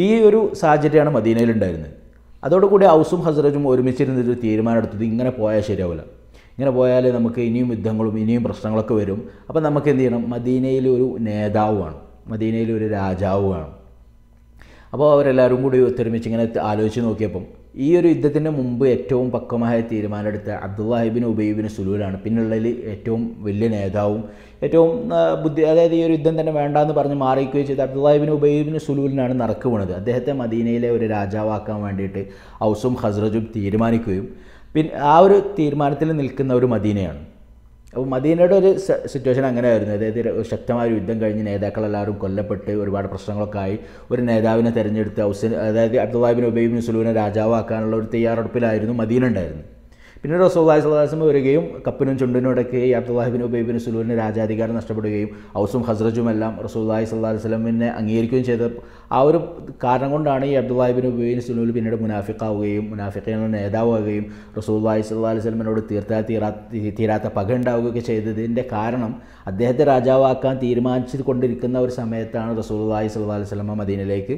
ഈ ഒരു സാഹചര്യമാണ് ഉണ്ടായിരുന്നത് അതോടുകൂടി ഔസും ഹസ്രജും ഒരുമിച്ചിരുന്നൊരു തീരുമാനം എടുത്തത് ഇങ്ങനെ പോയാൽ ശരിയാവില്ല ഇങ്ങനെ പോയാൽ നമുക്ക് ഇനിയും യുദ്ധങ്ങളും ഇനിയും പ്രശ്നങ്ങളൊക്കെ വരും അപ്പോൾ നമുക്ക് എന്ത് ചെയ്യണം മദീനയിൽ ഒരു വേണം മദീനയിൽ ഒരു വേണം അപ്പോൾ അവരെല്ലാവരും കൂടി ഒത്തൊരുമിച്ച് ഇങ്ങനെ ആലോചിച്ച് നോക്കിയപ്പം ഈ ഒരു യുദ്ധത്തിന് മുമ്പ് ഏറ്റവും പക്വമായ തീരുമാനമെടുത്ത അബ്ദുല്ലാഹിബിൻ ഉബൈബിൻ സുലൂലാണ് പിന്നുള്ളതിൽ ഏറ്റവും വലിയ നേതാവും ഏറ്റവും ബുദ്ധി അതായത് ഈ ഒരു യുദ്ധം തന്നെ വേണ്ടാന്ന് പറഞ്ഞ് മാറിക്കുകയും ചെയ്ത അബ്ദുല്ലാഹിബിൻ ഉബൈബിൻ സുലൂലിനാണ് നടക്കുവണത് അദ്ദേഹത്തെ മദീനയിലെ ഒരു രാജാവാക്കാൻ വേണ്ടിയിട്ട് ഔസും ഹസ്രജും തീരുമാനിക്കുകയും പിന്നെ ആ ഒരു തീരുമാനത്തിൽ നിൽക്കുന്ന ഒരു മദീനയാണ് അപ്പോൾ മദീനയുടെ ഒരു സിറ്റുവേഷൻ അങ്ങനെ ആയിരുന്നു അതായത് ശക്തമായ ഒരു യുദ്ധം കഴിഞ്ഞ് നേതാക്കളെല്ലാവരും കൊല്ലപ്പെട്ട് ഒരുപാട് പ്രശ്നങ്ങളൊക്കെ ആയി ഒരു നേതാവിനെ തിരഞ്ഞെടുത്ത് ഹൗസിൻ അതായത് അബ്ദുല്ലാബിൻ ഉബൈബിൻ സുലൂനെ രാജാവാക്കാനുള്ള ഒരു തയ്യാറെടുപ്പിലായിരുന്നു മദീന ഉണ്ടായിരുന്നു പിന്നീട് റസൂല്ലാഹി സ്വലാസ്ലം വരികയും കപ്പിനും ചുണ്ടിനും ഇടയ്ക്ക് ഈ അബ്ദുല്ലാഹിബിൻ ഉബൈബിൻ സുലുവിന് രാജാധികാരം നഷ്ടപ്പെടുകയും ഔസും ഹസ്രജും എല്ലാം റസൂല്ലാഹി സ്വല്ലാഹി സ്വലമിനെ അംഗീകരിക്കുകയും ചെയ്ത ആ ഒരു കാരണം കൊണ്ടാണ് ഈ അബ്ദുല്ലാഹിബിൻ ഉബൈബിൻ സുലൂൽ പിന്നീട് മുനാഫിക്കാവുകയും മുനാഫിക്കയുടെ നേതാവുകയും റസൂല്ലാഹി സ്വല്ലാഹി സ്വലമിനോട് തീർത്താ തീരാ തീരാത്ത പക ഉണ്ടാവുകയൊക്കെ ചെയ്തതിൻ്റെ കാരണം അദ്ദേഹത്തെ രാജാവാക്കാൻ തീരുമാനിച്ചു കൊണ്ടിരിക്കുന്ന ഒരു സമയത്താണ് റസൂല്ലാഹി സ്വല്ലാഹി സ്വലമ മദീനയിലേക്ക്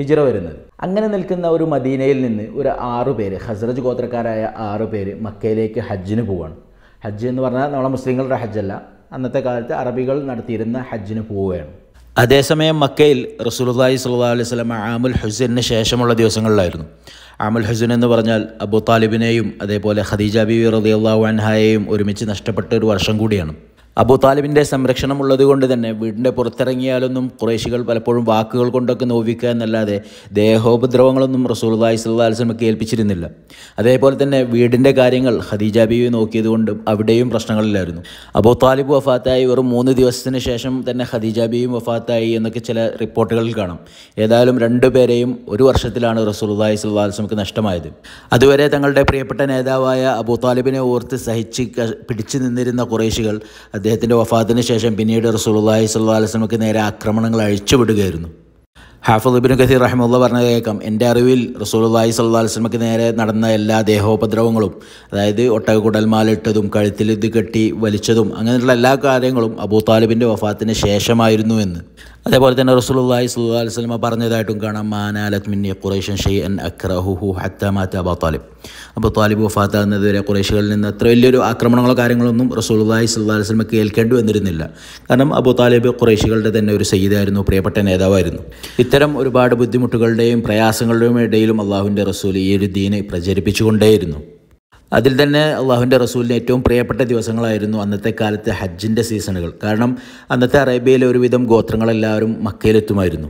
ഹിജറ വരുന്നത് അങ്ങനെ നിൽക്കുന്ന ഒരു മദീനയിൽ നിന്ന് ഒരു ആറു പേര് ഹസ്രജ് ഗോത്രക്കാരായ ആറു പേര് മക്കയിലേക്ക് ഹജ്ജിന് പോവുകയാണ് ഹജ്ജ് എന്ന് പറഞ്ഞാൽ നമ്മളെ മുസ്ലിങ്ങളുടെ ഹജ്ജല്ല അന്നത്തെ കാലത്ത് അറബികൾ നടത്തിയിരുന്ന ഹജ്ജിന് പോവുകയാണ് അതേസമയം മക്കയിൽ റസൂലുല്ലാഹി സ്വല്ലാ അലൈഹി സ്വലം ആമുൽ ഹുസൈനു ശേഷമുള്ള ദിവസങ്ങളിലായിരുന്നു ആമുൽ ഹുസൈൻ എന്ന് പറഞ്ഞാൽ അബു താലിബിനെയും അതേപോലെ ഖദീജ ബി റദിയല്ലാഹു വൻഹായെയും ഒരുമിച്ച് നഷ്ടപ്പെട്ട ഒരു വർഷം കൂടിയാണ് സംരക്ഷണം ഉള്ളത് കൊണ്ട് തന്നെ വീടിൻ്റെ പുറത്തിറങ്ങിയാലൊന്നും കുറേശികൾ പലപ്പോഴും വാക്കുകൾ കൊണ്ടൊക്കെ നോവിക്കുക എന്നല്ലാതെ ദേഹോപദ്രവങ്ങളൊന്നും റസൂൽദായി സല്ലാസ്ലമക്ക് ഏൽപ്പിച്ചിരുന്നില്ല അതേപോലെ തന്നെ വീടിൻ്റെ കാര്യങ്ങൾ ഖദീജ ബീവി നോക്കിയത് കൊണ്ടും അവിടെയും പ്രശ്നങ്ങളില്ലായിരുന്നു താലിബ് വഫാത്തായി വെറും മൂന്ന് ദിവസത്തിന് ശേഷം തന്നെ ഖദീജ ബീവിയും വഫാത്തായി എന്നൊക്കെ ചില റിപ്പോർട്ടുകളിൽ കാണാം ഏതായാലും രണ്ടുപേരെയും ഒരു വർഷത്തിലാണ് റസൂൽദായി സല്ലാസ്ലമക്ക് നഷ്ടമായത് അതുവരെ തങ്ങളുടെ പ്രിയപ്പെട്ട നേതാവായ താലിബിനെ ഓർത്ത് സഹിച്ച് പിടിച്ചു നിന്നിരുന്ന കുറേശികൾ അദ്ദേഹത്തിൻ്റെ വഫാത്തിന് ശേഷം പിന്നീട് റസൂലുള്ളാഹി സ്വല്ലല്ലാഹി അലൈഹി വസല്ലമക്ക് നേരെ ആക്രമണങ്ങൾ അഴിച്ചുവിടുകയായിരുന്നു ഹാഫിദ് ഇബ്നു കസീർ റഹ്മുള്ള പറഞ്ഞ കേൾക്കാം എൻ്റെ അറിവിൽ റസൂലുള്ളാഹി സ്വല്ലല്ലാഹി അലൈഹി വസല്ലമക്ക് നേരെ നടന്ന എല്ലാ ദേഹോപദ്രവങ്ങളും അതായത് മാലിട്ടതും കഴുത്തിൽ ഇത് കെട്ടി വലിച്ചതും അങ്ങനെയുള്ള എല്ലാ കാര്യങ്ങളും അബൂ താലിബിൻ്റെ വഫാത്തിന് ശേഷമായിരുന്നു എന്ന് അതേപോലെ തന്നെ റസൂലുള്ളാഹി സ്വല്ലല്ലാഹി അലൈഹി വസല്ലം പറഞ്ഞതായിട്ടും കാണാം മാനാലത് മിന്നി ഖുറൈഷൻ ഷൈഅൻ അക്രഹുഹു ഹത്ത മാത അബൂ താലിബ് അപ്പോൾ താലിബ് വഫാത്താകുന്നതുവരെ ഖുറൈശികളിൽ നിന്ന് അത്ര വലിയൊരു ആക്രമണങ്ങളോ കാര്യങ്ങളൊന്നും റസൂലുള്ളാഹി സ്വല്ലല്ലാഹി അലൈഹി വസല്ലം കേൾക്കേണ്ടി വന്നിരുന്നില്ല കാരണം അബൂ താലിബ് ഖുറൈശികളുടെ തന്നെ ഒരു സയ്യിദായിരുന്നു പ്രിയപ്പെട്ട നേതാവായിരുന്നു ഇത്തരം ഒരുപാട് ബുദ്ധിമുട്ടുകളുടെയും പ്രയാസങ്ങളുടെയും ഇടയിലും അള്ളാഹുവിൻ്റെ റസൂൽ ഈ ഒരു ദീനെ പ്രചരിപ്പിച്ചുകൊണ്ടേയിരുന്നു അതിൽ തന്നെ അള്ളാഹുവിൻ്റെ റസൂലിന് ഏറ്റവും പ്രിയപ്പെട്ട ദിവസങ്ങളായിരുന്നു അന്നത്തെ കാലത്തെ ഹജ്ജിൻ്റെ സീസണുകൾ കാരണം അന്നത്തെ അറേബ്യയിലെ ഒരുവിധം ഗോത്രങ്ങളെല്ലാവരും മക്കയിലെത്തുമായിരുന്നു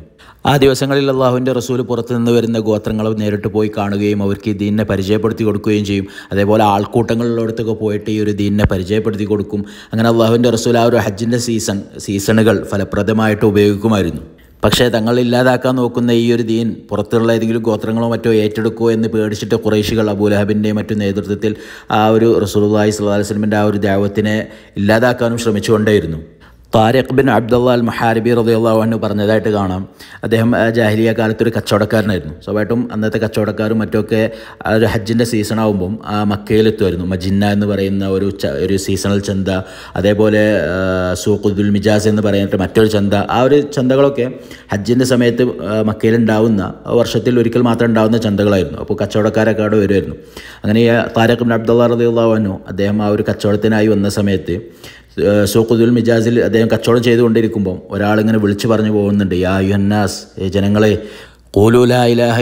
ആ ദിവസങ്ങളിൽ അള്ളാഹുവിൻ്റെ റസൂൽ പുറത്തു നിന്ന് വരുന്ന ഗോത്രങ്ങളെ നേരിട്ട് പോയി കാണുകയും അവർക്ക് ഈ ദീനിനെ പരിചയപ്പെടുത്തി കൊടുക്കുകയും ചെയ്യും അതേപോലെ ആൾക്കൂട്ടങ്ങളിലോടത്തൊക്കെ പോയിട്ട് ഈ ഒരു ദീനിനെ പരിചയപ്പെടുത്തി കൊടുക്കും അങ്ങനെ അള്ളാഹുവിൻ്റെ റസൂൽ ആ ഒരു ഹജ്ജിൻ്റെ സീസൺ സീസണുകൾ ഫലപ്രദമായിട്ട് ഉപയോഗിക്കുമായിരുന്നു പക്ഷേ തങ്ങൾ ഇല്ലാതാക്കാൻ നോക്കുന്ന ഈ ഒരു ദീൻ പുറത്തുള്ള ഏതെങ്കിലും ഗോത്രങ്ങളോ മറ്റോ ഏറ്റെടുക്കുമോ എന്ന് പേടിച്ചിട്ട് കുറേശികൾ അബൂലഹബിൻ്റെയും മറ്റു നേതൃത്വത്തിൽ ആ ഒരു റസൂൽ അലൈഹി സ്വലാഹുസ്ലമിൻ്റെ ആ ഒരു ദേവത്തിനെ ഇല്ലാതാക്കാനും ശ്രമിച്ചുകൊണ്ടേയിരുന്നു Tariq bin Abdullah al Maharibi റതിയുള്ള എന്ന് പറഞ്ഞതായിട്ട് കാണാം അദ്ദേഹം ജാഹിലിയ കാലത്തൊരു കച്ചവടക്കാരനായിരുന്നു സ്വാഭാവികമായിട്ടും അന്നത്തെ കച്ചവടക്കാരും മറ്റൊക്കെ ഒരു ഹജ്ജിൻ്റെ സീസൺ ആകുമ്പം മക്കയിലെത്തുമായിരുന്നു മജിന്ന എന്ന് പറയുന്ന ഒരു ഒരു സീസണൽ ചന്ത അതേപോലെ സൂഖുദുൽ മിജാസ് എന്ന് പറയുന്ന മറ്റൊരു ചന്ത ആ ഒരു ചന്തകളൊക്കെ ഹജ്ജിൻ്റെ സമയത്ത് മക്കയിലുണ്ടാവുന്ന വർഷത്തിൽ ഒരിക്കൽ മാത്രം ഉണ്ടാവുന്ന ചന്തകളായിരുന്നു അപ്പോൾ കച്ചവടക്കാരൊക്കെ അവിടെ വരുമായിരുന്നു അങ്ങനെ താരിഖ് ബിൻ അബ്ദുള്ള റതിയുള്ള അദ്ദേഹം ആ ഒരു കച്ചവടത്തിനായി വന്ന സമയത്ത് സൂക്കുദുൽ മിജാസിൽ അദ്ദേഹം കച്ചവടം ചെയ്തുകൊണ്ടിരിക്കുമ്പം ഒരാളിങ്ങനെ വിളിച്ചു പറഞ്ഞു പോകുന്നുണ്ട് യാ യുഹന്നാസ് ജനങ്ങളെ ഓലു ലാ ഇലാഹ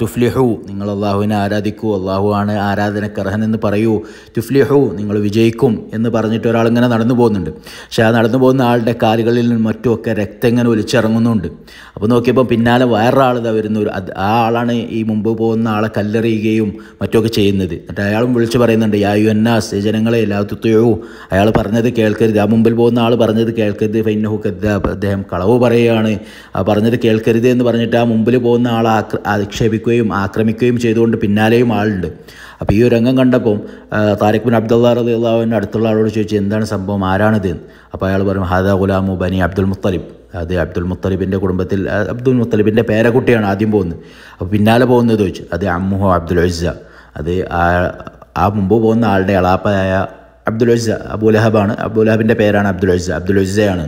തുഫ്ലിഹു നിങ്ങൾ അള്ളാഹുവിനെ ആരാധിക്കൂ അള്ളാഹു ആണ് ആരാധനക്കർഹൻ എന്ന് പറയൂ തുഫ്ലിഹു നിങ്ങൾ വിജയിക്കും എന്ന് പറഞ്ഞിട്ട് ഒരാൾ ഇങ്ങനെ നടന്നു പോകുന്നുണ്ട് പക്ഷെ ആ നടന്നു പോകുന്ന ആളുടെ കാലുകളിൽ നിന്നും മറ്റുമൊക്കെ രക്തം ഇങ്ങനെ ഒലിച്ചിറങ്ങുന്നുണ്ട് അപ്പോൾ നോക്കിയപ്പോൾ പിന്നാലെ വേറൊരാളിതാ വരുന്ന ഒരു ആ ആളാണ് ഈ മുമ്പ് പോകുന്ന ആളെ കല്ലെറിയുകയും മറ്റുമൊക്കെ ചെയ്യുന്നത് എന്നിട്ട് അയാളും വിളിച്ചു പറയുന്നുണ്ട് യാ യു എന്നാസ് ജനങ്ങളെ എല്ലാ അയാൾ പറഞ്ഞത് കേൾക്കരുത് ആ മുമ്പിൽ പോകുന്ന ആൾ പറഞ്ഞത് കേൾക്കരുത് ഫൈനഹു കദ്ദാബ് അദ്ദേഹം കളവ് പറയുകയാണ് ആ പറഞ്ഞത് കേൾക്കരുത് എന്ന് പറഞ്ഞിട്ട് ആ മുമ്പിൽ പോകുന്ന ആളെ ആക്ഷേപിക്കുകയും ആക്രമിക്കുകയും ചെയ്തുകൊണ്ട് പിന്നാലെയും ആളുണ്ട് അപ്പോൾ ഈ ഒരു രംഗം കണ്ടപ്പം താരിഖ് ബിൻ അബ്ദുള്ള റലി അള്ളാഹുവിൻ്റെ അടുത്തുള്ള ആളോട് ചോദിച്ചു എന്താണ് സംഭവം ആരാണിത് അപ്പോൾ അയാൾ പറയും ഹാദാ ഗുലാമു ബനി അബ്ദുൽ മുത്തലിബ് അത് അബ്ദുൽ മുത്തലിബിൻ്റെ കുടുംബത്തിൽ അബ്ദുൽ മുത്തലിബിൻ്റെ പേരക്കുട്ടിയാണ് ആദ്യം പോകുന്നത് അപ്പോൾ പിന്നാലെ പോകുന്നത് ചോദിച്ചു അത് അമ്മുഹോ അബ്ദുൽ ഒസ്സ അത് ആ മുമ്പ് പോകുന്ന ആളുടെ അളാപ്പായ അബ്ദുൽ ഒസ്സ അബുലഹബാണ് അബുലഹബിൻ്റെ പേരാണ് അബ്ദുൽ ഒസ്സ അബ്ദുൽ ഒസ്സയാണ്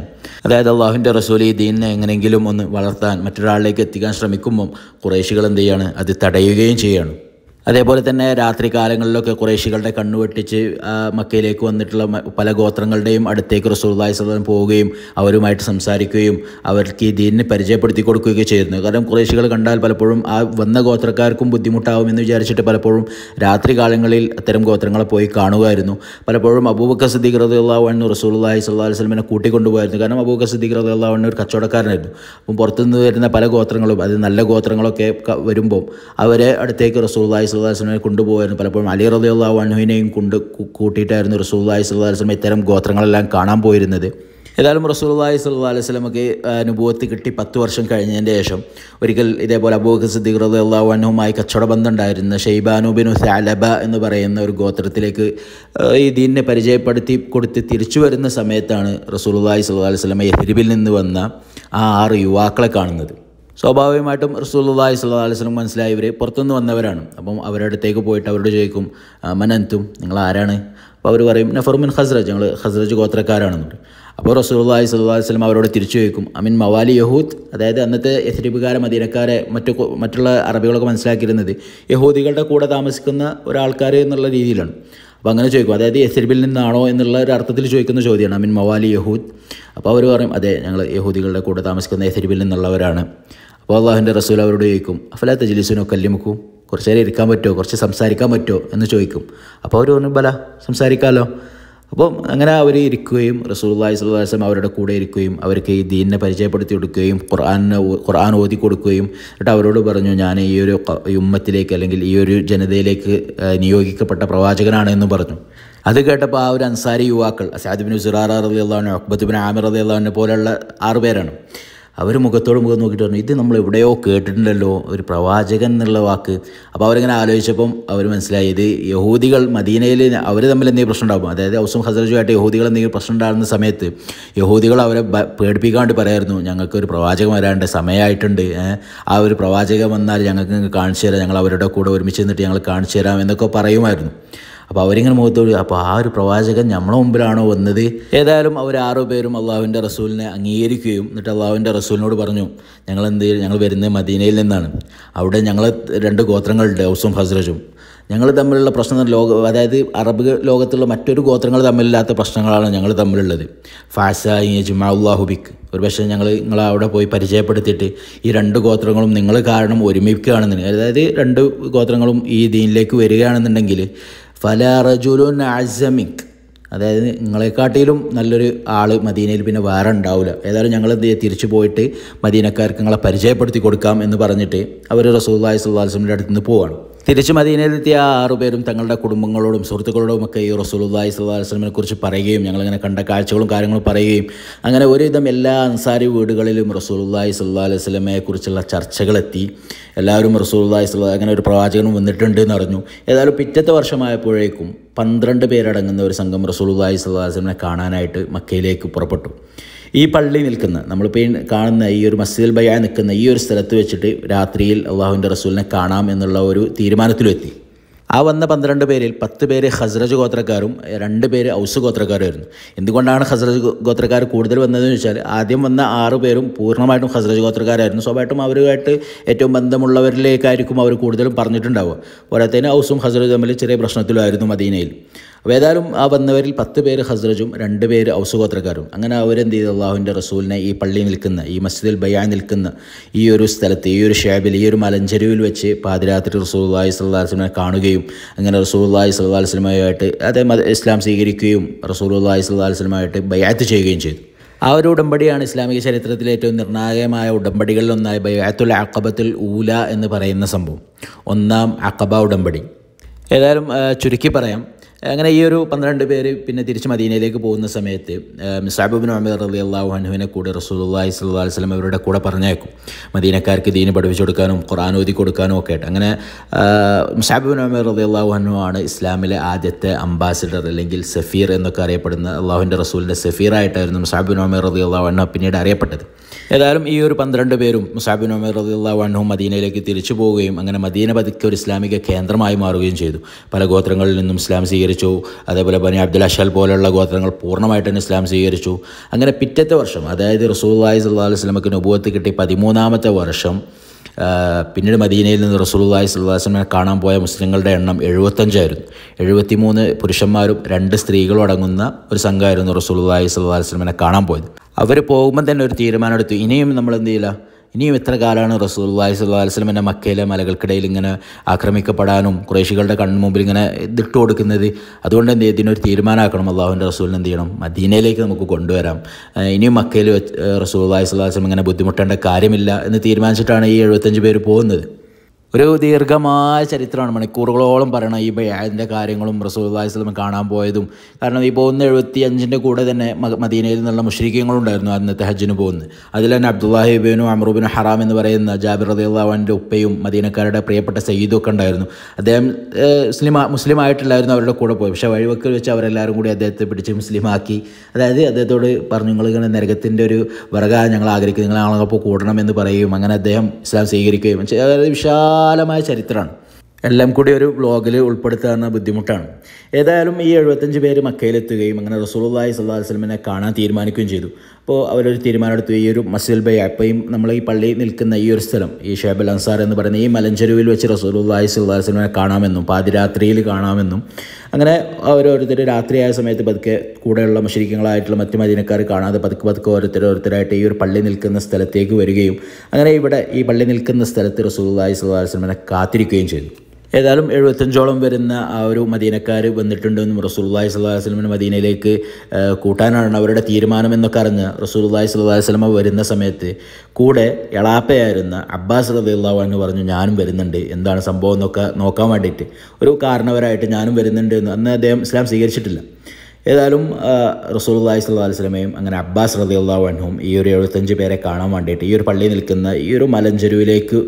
അതായത് അള്ളാഹുവിൻ്റെ റസൂൽ ഈ ദീനിനെ എങ്ങനെയെങ്കിലും ഒന്ന് വളർത്താൻ മറ്റൊരാളിലേക്ക് എത്തിക്കാൻ ശ്രമിക്കുമ്പം കുറേശികൾ എന്ത് ചെയ്യാണ് അത് തടയുകയും ചെയ്യുകയാണ് അതേപോലെ തന്നെ രാത്രി കാലങ്ങളിലൊക്കെ കുറേശികളുടെ കണ്ണുവെട്ടിച്ച് മക്കയിലേക്ക് വന്നിട്ടുള്ള പല ഗോത്രങ്ങളുടെയും അടുത്തേക്ക് റസൂർദായ സ്വലം പോവുകയും അവരുമായിട്ട് സംസാരിക്കുകയും അവർക്ക് ഈ ദീനിനെ പരിചയപ്പെടുത്തി കൊടുക്കുകയൊക്കെ ചെയ്തിരുന്നു കാരണം കുറേശികൾ കണ്ടാൽ പലപ്പോഴും ആ വന്ന ഗോത്രക്കാർക്കും ബുദ്ധിമുട്ടാവും എന്ന് വിചാരിച്ചിട്ട് പലപ്പോഴും രാത്രി കാലങ്ങളിൽ അത്തരം ഗോത്രങ്ങളെ പോയി കാണുമായിരുന്നു പലപ്പോഴും അബൂബക്ക സിദ്ദീഖ് റസൂൽ റസൂള്ളി സ്വല്ലാ വസ്ലമിനെ കൂട്ടിക്കൊണ്ടുപോയിരുന്നു കാരണം അബൂബക്ക സിദ്ദീഖ് റദുല്ലാവണ്ണു ഒരു കച്ചവടക്കാരനായിരുന്നു അപ്പം പുറത്തുനിന്ന് വരുന്ന പല ഗോത്രങ്ങളും അത് നല്ല ഗോത്രങ്ങളൊക്കെ വരുമ്പോൾ അവരെ അടുത്തേക്ക് റസൂള്ളി സുല്ലാസ്ലമെ കൊണ്ടുപോകായിരുന്നു പലപ്പോഴും അലി റദിയുള്ള വൺഹുവിനെയും കൊണ്ട് കൂട്ടിയിട്ടായിരുന്നു റസൂല്ലാഹി സുല്ലാസ്ലമ ഇത്തരം ഗോത്രങ്ങളെല്ലാം കാണാൻ പോയിരുന്നത് ഏതായാലും റസൂലി സല്ലു അലൈഹി സ്വലമൊക്കെ അനുഭവത്തിൽ കിട്ടി പത്ത് വർഷം കഴിഞ്ഞതിൻ്റെ ശേഷം ഒരിക്കൽ ഇതേപോലെ അബൂഖ് സിദ്ദീഖ് റളിയല്ലാഹു അൻഹുമായി കച്ചവട ബന്ധമുണ്ടായിരുന്ന ഷെയ്ബാനു ബിനു സാലബ എന്ന് പറയുന്ന ഒരു ഗോത്രത്തിലേക്ക് ഈ ദീനിനെ പരിചയപ്പെടുത്തി കൊടുത്ത് തിരിച്ചു വരുന്ന സമയത്താണ് റസൂലി സല്ലു അലൈഹി സ്വലമ എഹിരിബിൽ നിന്ന് വന്ന ആ ആറ് യുവാക്കളെ കാണുന്നത് സ്വാഭാവികമായിട്ടും റസൂലുള്ളാഹി സ്വല്ലല്ലാഹി അലൈഹി വസല്ലം മനസ്സിലായി ഇവർ പുറത്തുനിന്ന് വന്നവരാണ് അപ്പം അവരുടെ അടുത്തേക്ക് പോയിട്ട് അവരോട് ചോദിക്കും മനന്തും നിങ്ങൾ ആരാണ് അപ്പോൾ അവർ പറയും നഫർമിൻ ഹസ്രജ് ഞങ്ങൾ ഹസ്രജ് ഗോത്രക്കാരാണെന്ന് പറയും അപ്പോൾ റസൂലുള്ളാഹി സ്വല്ലല്ലാഹി വസല്ലം അവരോട് തിരിച്ചു ചോദിക്കും അമിൻ മവാലി യഹൂദ് അതായത് അന്നത്തെ എസ്രീബുകാരെ മദീനക്കാരെ മറ്റു മറ്റുള്ള അറബികളൊക്കെ മനസ്സിലാക്കിയിരുന്നത് യഹൂദികളുടെ കൂടെ താമസിക്കുന്ന ഒരാൾക്കാർ എന്നുള്ള രീതിയിലാണ് അപ്പോൾ അങ്ങനെ ചോദിക്കും അതായത് എസ്രിബിൽ നിന്നാണോ എന്നുള്ള ഒരു അർത്ഥത്തിൽ ചോദിക്കുന്ന ചോദ്യമാണ് അമിൻ മവാലി യഹൂദ് അപ്പോൾ അവർ പറയും അതെ ഞങ്ങൾ യഹൂദികളുടെ കൂടെ താമസിക്കുന്ന എസ്രിബിൽ നിന്നുള്ളവരാണ് വാഹുവിൻ്റെ റസൂൽ അവരോട് ചോദിക്കും അഫലാത്ത ജലീസിനോ കല്യമുക്കും കുറച്ച് നേരം ഇരിക്കാൻ പറ്റുമോ കുറച്ച് സംസാരിക്കാൻ പറ്റുമോ എന്ന് ചോദിക്കും അപ്പോൾ അവർ പറഞ്ഞു ബല സംസാരിക്കാമല്ലോ അപ്പം അങ്ങനെ അവർ ഇരിക്കുകയും റസൂല്ലാഹി സ്വലാസ്ലം അവരുടെ കൂടെ ഇരിക്കുകയും അവർക്ക് ഈ ദീനിനെ പരിചയപ്പെടുത്തി കൊടുക്കുകയും ഖുർആാനെ ഖുർആൻ ഓതി കൊടുക്കുകയും എന്നിട്ട് അവരോട് പറഞ്ഞു ഞാൻ ഈ ഒരു ഉമ്മത്തിലേക്ക് അല്ലെങ്കിൽ ഈ ഒരു ജനതയിലേക്ക് നിയോഗിക്കപ്പെട്ട പ്രവാചകനാണ് എന്ന് പറഞ്ഞു അത് കേട്ടപ്പോൾ ആ ഒരു അൻസാരി യുവാക്കൾ അസാദ്ബിൻ സുറാർ അലി അള്ളഹാൻ അക്ബത്തുബിൻ ആമിർ അലി അള്ളഹാനെ പോലെയുള്ള ആറുപേരാണ് അവർ മുഖത്തോട് മുഖം നോക്കിയിട്ട് പറഞ്ഞു ഇത് നമ്മൾ എവിടെയോ കേട്ടിട്ടുണ്ടല്ലോ ഒരു പ്രവാചകൻ എന്നുള്ള വാക്ക് അപ്പോൾ അവരിങ്ങനെ ആലോചിച്ചപ്പം അവർ മനസ്സിലായി ഇത് യഹൂദികൾ മദീനയിൽ അവർ തമ്മിൽ എന്തെങ്കിലും പ്രശ്നം ഉണ്ടാകും അതായത് ഔസും ഹസറജുമായിട്ട് യഹൂദികൾ എന്തെങ്കിലും പ്രശ്നം ഉണ്ടാകുന്ന സമയത്ത് യഹൂദികൾ അവരെ പേടിപ്പിക്കാണ്ട് പറയായിരുന്നു ഞങ്ങൾക്ക് ഒരു പ്രവാചകൻ വരാണ്ട് സമയമായിട്ടുണ്ട് ആ ഒരു പ്രവാചകൻ വന്നാൽ ഞങ്ങൾക്ക് കാണിച്ചു തരാം ഞങ്ങൾ അവരുടെ കൂടെ ഒരുമിച്ച് നിന്നിട്ട് ഞങ്ങൾ കാണിച്ചു തരാം എന്നൊക്കെ പറയുമായിരുന്നു അപ്പോൾ അവരിങ്ങനെ മുഖത്തോട് അപ്പോൾ ആ ഒരു പ്രവാചകൻ നമ്മളെ മുമ്പിലാണോ വന്നത് ഏതായാലും അവർ ആറു പേരും അള്ളാഹുവിൻ്റെ റസൂലിനെ അംഗീകരിക്കുകയും എന്നിട്ട് അള്ളാഹുവിൻ്റെ റസൂലിനോട് പറഞ്ഞു ഞങ്ങൾ എന്ത് ഞങ്ങൾ വരുന്നത് മദീനയിൽ നിന്നാണ് അവിടെ ഞങ്ങൾ രണ്ട് ഗോത്രങ്ങളുണ്ട് ഔസും ഹസ്രജും ഞങ്ങൾ തമ്മിലുള്ള പ്രശ്നം ലോക അതായത് അറബ് ലോകത്തുള്ള മറ്റൊരു ഗോത്രങ്ങൾ തമ്മിലില്ലാത്ത പ്രശ്നങ്ങളാണ് ഞങ്ങൾ തമ്മിലുള്ളത് ഫാസ ജുമാ ഒരു പക്ഷേ ഞങ്ങൾ നിങ്ങളെ അവിടെ പോയി പരിചയപ്പെടുത്തിയിട്ട് ഈ രണ്ട് ഗോത്രങ്ങളും നിങ്ങൾ കാരണം ഒരുമിക്കുകയാണെന്നുണ്ടെങ്കിൽ അതായത് രണ്ട് ഗോത്രങ്ങളും ഈ ദീനിലേക്ക് വരികയാണെന്നുണ്ടെങ്കിൽ ഫലാറജുലുൻ അസമിക് അതായത് നിങ്ങളെക്കാട്ടിലും നല്ലൊരു ആൾ മദീനയിൽ പിന്നെ വേറെ ഉണ്ടാവില്ല ഏതായാലും ഞങ്ങൾ എന്ത് തിരിച്ചു പോയിട്ട് മദീനക്കാർക്ക് നിങ്ങളെ പരിചയപ്പെടുത്തി കൊടുക്കാം എന്ന് പറഞ്ഞിട്ട് അവർ റസൂല്ലായി സുല്ലാസ്മിൻ്റെ അടുത്ത് നിന്ന് പോവാണ് തിരിച്ചു മദീനയിലെത്തിയ ആറുപേരും തങ്ങളുടെ കുടുംബങ്ങളോടും സുഹൃത്തുക്കളോടും ഒക്കെ ഈ റസൂലുല്ലാഹി സ്വലാസ്ലമിനെ കുറിച്ച് പറയുകയും ഞങ്ങളിങ്ങനെ കണ്ട കാഴ്ചകളും കാര്യങ്ങളും പറയുകയും അങ്ങനെ ഒരുവിധം എല്ലാ അൻസാരി വീടുകളിലും റസൂലുല്ലാഹി സ്വല്ലാ അലൈഹി സ്വലമയെ കുറിച്ചുള്ള ചർച്ചകളെത്തി എല്ലാവരും റസൂലുല്ലാഹി സ്വല്ലാ അങ്ങനെ ഒരു പ്രവാചകനും വന്നിട്ടുണ്ട് എന്ന് അറിഞ്ഞു ഏതായാലും പിറ്റത്തെ വർഷമായപ്പോഴേക്കും പന്ത്രണ്ട് പേരടങ്ങുന്ന ഒരു സംഘം റസൂലുല്ലാഹി സ്വല്ലാസ്ലമിനെ കാണാനായിട്ട് മക്കയിലേക്ക് പുറപ്പെട്ടു ഈ പള്ളി നിൽക്കുന്ന നമ്മളിപ്പോൾ കാണുന്ന ഈ ഒരു മസ്ജിദുൽ ബയ നിൽക്കുന്ന ഈ ഒരു സ്ഥലത്ത് വെച്ചിട്ട് രാത്രിയിൽ അള്ളാഹുവിൻ്റെ റസൂലിനെ കാണാം എന്നുള്ള ഒരു തീരുമാനത്തിലെത്തി ആ വന്ന പന്ത്രണ്ട് പേരിൽ പത്ത് പേര് ഹസ്രജ് ഗോത്രക്കാരും രണ്ട് പേര് ഔസ് ഗോത്രക്കാരുമായിരുന്നു എന്തുകൊണ്ടാണ് ഹസ്രജ് ഗോത്രക്കാർ കൂടുതൽ വന്നതെന്ന് ചോദിച്ചാൽ ആദ്യം വന്ന ആറ് പേരും പൂർണ്ണമായിട്ടും ഹസ്രജ് ഗോത്രക്കാരായിരുന്നു സ്വാഭാവികമായിട്ടും അവരുമായിട്ട് ഏറ്റവും ബന്ധമുള്ളവരിലേക്കായിരിക്കും അവർ കൂടുതലും പറഞ്ഞിട്ടുണ്ടാവുക പോരാത്തതിന് ഔസും ഹസ്രജ് തമ്മിൽ ചെറിയ പ്രശ്നത്തിലായിരുന്നു മദീനയിൽ അപ്പോൾ ഏതായാലും ആ വന്നവരിൽ പത്ത് പേര് ഹസ്രജും രണ്ട് പേര് ഔസുഗോത്രക്കാരും അങ്ങനെ അവരെന്ത് ചെയ്തു അള്ളാഹുവിൻ്റെ റസൂലിനെ ഈ പള്ളിയിൽ നിൽക്കുന്ന ഈ മസ്ജിദിൽ ബയാൻ നിൽക്കുന്ന ഈ ഒരു സ്ഥലത്ത് ഈ ഒരു ഷാബിൽ ഈ ഒരു മലഞ്ചെരുവിൽ വെച്ച് പാതിരാത്രി റസൂൽ അള്ളഹി സ്വല്ലാ വസ്ലമിനെ കാണുകയും അങ്ങനെ റസൂൽ അള്ളഹി സ്വല്ലാ വസ്ലമയുമായിട്ട് അതേ ഇസ്ലാം സ്വീകരിക്കുകയും റസൂൽ അള്ളഹി സ്വല്ലാ വസ്ലമായിട്ട് ബയ്യാത്ത് ചെയ്യുകയും ചെയ്തു ആ ഒരു ഉടമ്പടിയാണ് ഇസ്ലാമിക ചരിത്രത്തിലെ ഏറ്റവും നിർണായകമായ ഉടമ്പടികളിലൊന്നായ ബയാത്തുൽ അക്കബത്തുൽ ഊല എന്ന് പറയുന്ന സംഭവം ഒന്നാം അക്കബ ഉടമ്പടി ഏതായാലും ചുരുക്കി പറയാം അങ്ങനെ ഈ ഒരു പന്ത്രണ്ട് പേര് പിന്നെ തിരിച്ച് മദീനയിലേക്ക് പോകുന്ന സമയത്ത് മിസാബുബിൻ അഹമ്മദ് അലി അള്ളാഹു അൻഹുവിനെ കൂടെ റസൂലി സ്വല്ലാ വസ്ലം ഇവരുടെ കൂടെ പറഞ്ഞേക്കും മദീനക്കാർക്ക് ദീന് പഠിപ്പിച്ചു കൊടുക്കാനും ഖുറാൻ ഓതി കൊടുക്കാനും ഒക്കെ ആയിട്ട് അങ്ങനെ മിസാബുബിൻ അഹമ്മദ് അലി അള്ളാഹു അൻഹു ആണ് ഇസ്ലാമിലെ ആദ്യത്തെ അംബാസിഡർ അല്ലെങ്കിൽ സഫീർ എന്നൊക്കെ അറിയപ്പെടുന്ന അള്ളാഹുവിൻ്റെ റസൂലിൻ്റെ സഫീറായിട്ടായിരുന്നു മിസാബുബിൻ അഹമ്മദ് അലി അള്ളാഹു അൻഹു പിന്നീട് അറിയപ്പെട്ടത് ഏതായാലും ഈ ഒരു പന്ത്രണ്ട് പേരും മുസാബിൻ ഉമർ റദിയുള്ള വണ്ണും മദീനയിലേക്ക് തിരിച്ചു പോവുകയും അങ്ങനെ മദീന പതുക്കെ ഒരു ഇസ്ലാമിക കേന്ദ്രമായി മാറുകയും ചെയ്തു പല ഗോത്രങ്ങളിൽ നിന്നും ഇസ്ലാം സ്വീകരിച്ചു അതേപോലെ ബനി അബ്ദുൽ അഷൽ പോലെയുള്ള ഗോത്രങ്ങൾ പൂർണ്ണമായിട്ട് തന്നെ ഇസ്ലാം സ്വീകരിച്ചു അങ്ങനെ പിറ്റത്തെ വർഷം അതായത് റസൂൽ സല്ലാ അലൈഹി വസ്ലമക്കിന് നുബുവത്ത് കിട്ടി പതിമൂന്നാമത്തെ വർഷം പിന്നീട് മദീനയിൽ നിന്ന് റസൂലുള്ളാഹി വസ്ലമെ കാണാൻ പോയ മുസ്ലിങ്ങളുടെ എണ്ണം എഴുപത്തഞ്ചായിരുന്നു മൂന്ന് പുരുഷന്മാരും രണ്ട് സ്ത്രീകളും അടങ്ങുന്ന ഒരു സംഘമായിരുന്നു റസൂലുള്ളാഹി സ്വല്ലാസ്ലമിനെ കാണാൻ പോയത് അവർ പോകുമ്പോൾ തന്നെ ഒരു തീരുമാനമെടുത്തു ഇനിയും നമ്മൾ എന്ത് ചെയ്യില്ല ഇനിയും എത്ര കാലമാണ് റസൂൽ വാഹിസ്വല്ലാസ്ലമിൻ്റെ മക്കയിലെ മലകൾക്കിടയിൽ ഇങ്ങനെ ആക്രമിക്കപ്പെടാനും കുറേശികളുടെ കൺമുമ്പിൽ ഇങ്ങനെ ഇതിട്ട് കൊടുക്കുന്നത് അതുകൊണ്ട് എന്ത് ഇതിനൊരു തീരുമാനമാക്കണം അള്ളാഹുവിൻ്റെ റസൂലിന് എന്ത് ചെയ്യണം മദീനയിലേക്ക് നമുക്ക് കൊണ്ടുവരാം ഇനിയും മക്കയിൽ വെച്ച് റസൂൽ വാഹിസ്വല്ലാസ്ലം ഇങ്ങനെ ബുദ്ധിമുട്ടേണ്ട കാര്യമില്ല എന്ന് തീരുമാനിച്ചിട്ടാണ് ഈ എഴുപത്തഞ്ച് പേര് പോകുന്നത് ഒരു ദീർഘമായ ചരിത്രമാണ് മണിക്കൂറുകളോളം പറയണ ഈ ബയാദിൻ്റെ കാര്യങ്ങളും റസൂല്ലാസ്ലം കാണാൻ പോയതും കാരണം ഈ പോകുന്ന എഴുപത്തി അഞ്ചിൻ്റെ കൂടെ തന്നെ മദീനയിൽ നിന്നുള്ള മുഷ്രിക്കങ്ങളുണ്ടായിരുന്നു അന്നത്തെ ഹജ്ജിന് പോകുന്നത് അതിൽ തന്നെ അബ്ദുല്ലാഹിബിനും അമറുബിൻ ഹറാം എന്ന് പറയുന്ന ജാബിർ റദിയുള്ളവാൻ്റെ ഉപ്പയും മദീനക്കാരുടെ പ്രിയപ്പെട്ട സയ്യിദും ഒക്കെ ഉണ്ടായിരുന്നു അദ്ദേഹം മുസ്ലിം മുസ്ലിം ആയിട്ടില്ലായിരുന്നു അവരുടെ കൂടെ പോയി പക്ഷേ വഴിവെക്കൽ വെച്ച് അവരെല്ലാവരും കൂടി അദ്ദേഹത്തെ പിടിച്ച് മുസ്ലിമാക്കി അതായത് അദ്ദേഹത്തോട് പറഞ്ഞു നിങ്ങളിങ്ങനെ നരകത്തിൻ്റെ ഒരു വർഗ്ഗ ഞങ്ങൾ ആഗ്രഹിക്കുന്നു നിങ്ങൾ ആളുകൾ കൂടണം എന്ന് പറയുകയും അങ്ങനെ അദ്ദേഹം ഇസ്ലാം സ്വീകരിക്കുകയും അതായത് വിഷാ വിശാലമായ ചരിത്രമാണ് എല്ലാം കൂടി ഒരു വ്ലോഗിൽ ഉൾപ്പെടുത്തുക എന്ന ബുദ്ധിമുട്ടാണ് ഏതായാലും ഈ എഴുപത്തഞ്ച് പേര് മക്കയിലെത്തുകയും അങ്ങനെ റസൂലുള്ളാഹി സ്വല്ലല്ലാഹു അലൈഹി വസ്ലമിനെ കാണാൻ തീരുമാനിക്കുകയും ചെയ്തു അപ്പോൾ അവരൊരു തീരുമാനമെടുത്തു ഈ ഒരു മസിൽ ബൈ അപ്പയും നമ്മൾ ഈ പള്ളി നിൽക്കുന്ന ഈ ഒരു സ്ഥലം ഈ ഷേബൽ അൻസാർ എന്ന് പറയുന്ന ഈ മലഞ്ചെരുവിൽ വെച്ച് റസൂലുല്ലാഹി സുല്ലാസ്ലമിനെ കാണാമെന്നും പാതിരാത്രിയിൽ കാണാമെന്നും അങ്ങനെ അവരോരുത്തർ രാത്രിയായ സമയത്ത് പതുക്കെ കൂടെയുള്ള മുഷരിക്കങ്ങളായിട്ടുള്ള മറ്റു മദീനക്കാർ കാണാതെ പതുക്കെ പതുക്കെ ഓരോരുത്തർ ഓരോരുത്തരായിട്ട് ഈ ഒരു പള്ളി നിൽക്കുന്ന സ്ഥലത്തേക്ക് വരികയും അങ്ങനെ ഇവിടെ ഈ പള്ളി നിൽക്കുന്ന സ്ഥലത്ത് റസൂലുല്ലാഹി സുല്ലാസ്ലമിനെ കാത്തിരിക്കുകയും ചെയ്തു ഏതായാലും എഴുപത്തഞ്ചോളം വരുന്ന ആ ഒരു മദീനക്കാർ വന്നിട്ടുണ്ടെന്നും റസൂൽല്ലാഹി സ്വല്ലല്ലാഹി വസ്ലമിന് മദീനയിലേക്ക് കൂട്ടാനാണ് അവരുടെ തീരുമാനം എന്നൊക്കെ അറിഞ്ഞ് റസൂൽല്ലാഹി സ്വല്ലല്ലാഹി വസ്ലമ വരുന്ന സമയത്ത് കൂടെ എളാപ്പയായിരുന്ന അബ്ബാസ് റദിയുള്ളാഹു എന്ന് പറഞ്ഞു ഞാനും വരുന്നുണ്ട് എന്താണ് സംഭവം എന്നൊക്കെ നോക്കാൻ വേണ്ടിയിട്ട് ഒരു കാരണവരായിട്ട് ഞാനും വരുന്നുണ്ട് എന്ന് അന്ന് അദ്ദേഹം ഇസ്ലാം സ്വീകരിച്ചിട്ടില്ല ഏതായാലും റസൂൽല്ലാഹി സ്വല്ലാ വസ്ലമയും അങ്ങനെ അബ്ബാസ് റദിയുള്ള വണ്ണും ഈ ഒരു എഴുപത്തഞ്ച് പേരെ കാണാൻ വേണ്ടിയിട്ട് ഈ ഒരു പള്ളി നിൽക്കുന്ന ഈ ഒരു മലഞ്ചെരുവിലേക്ക്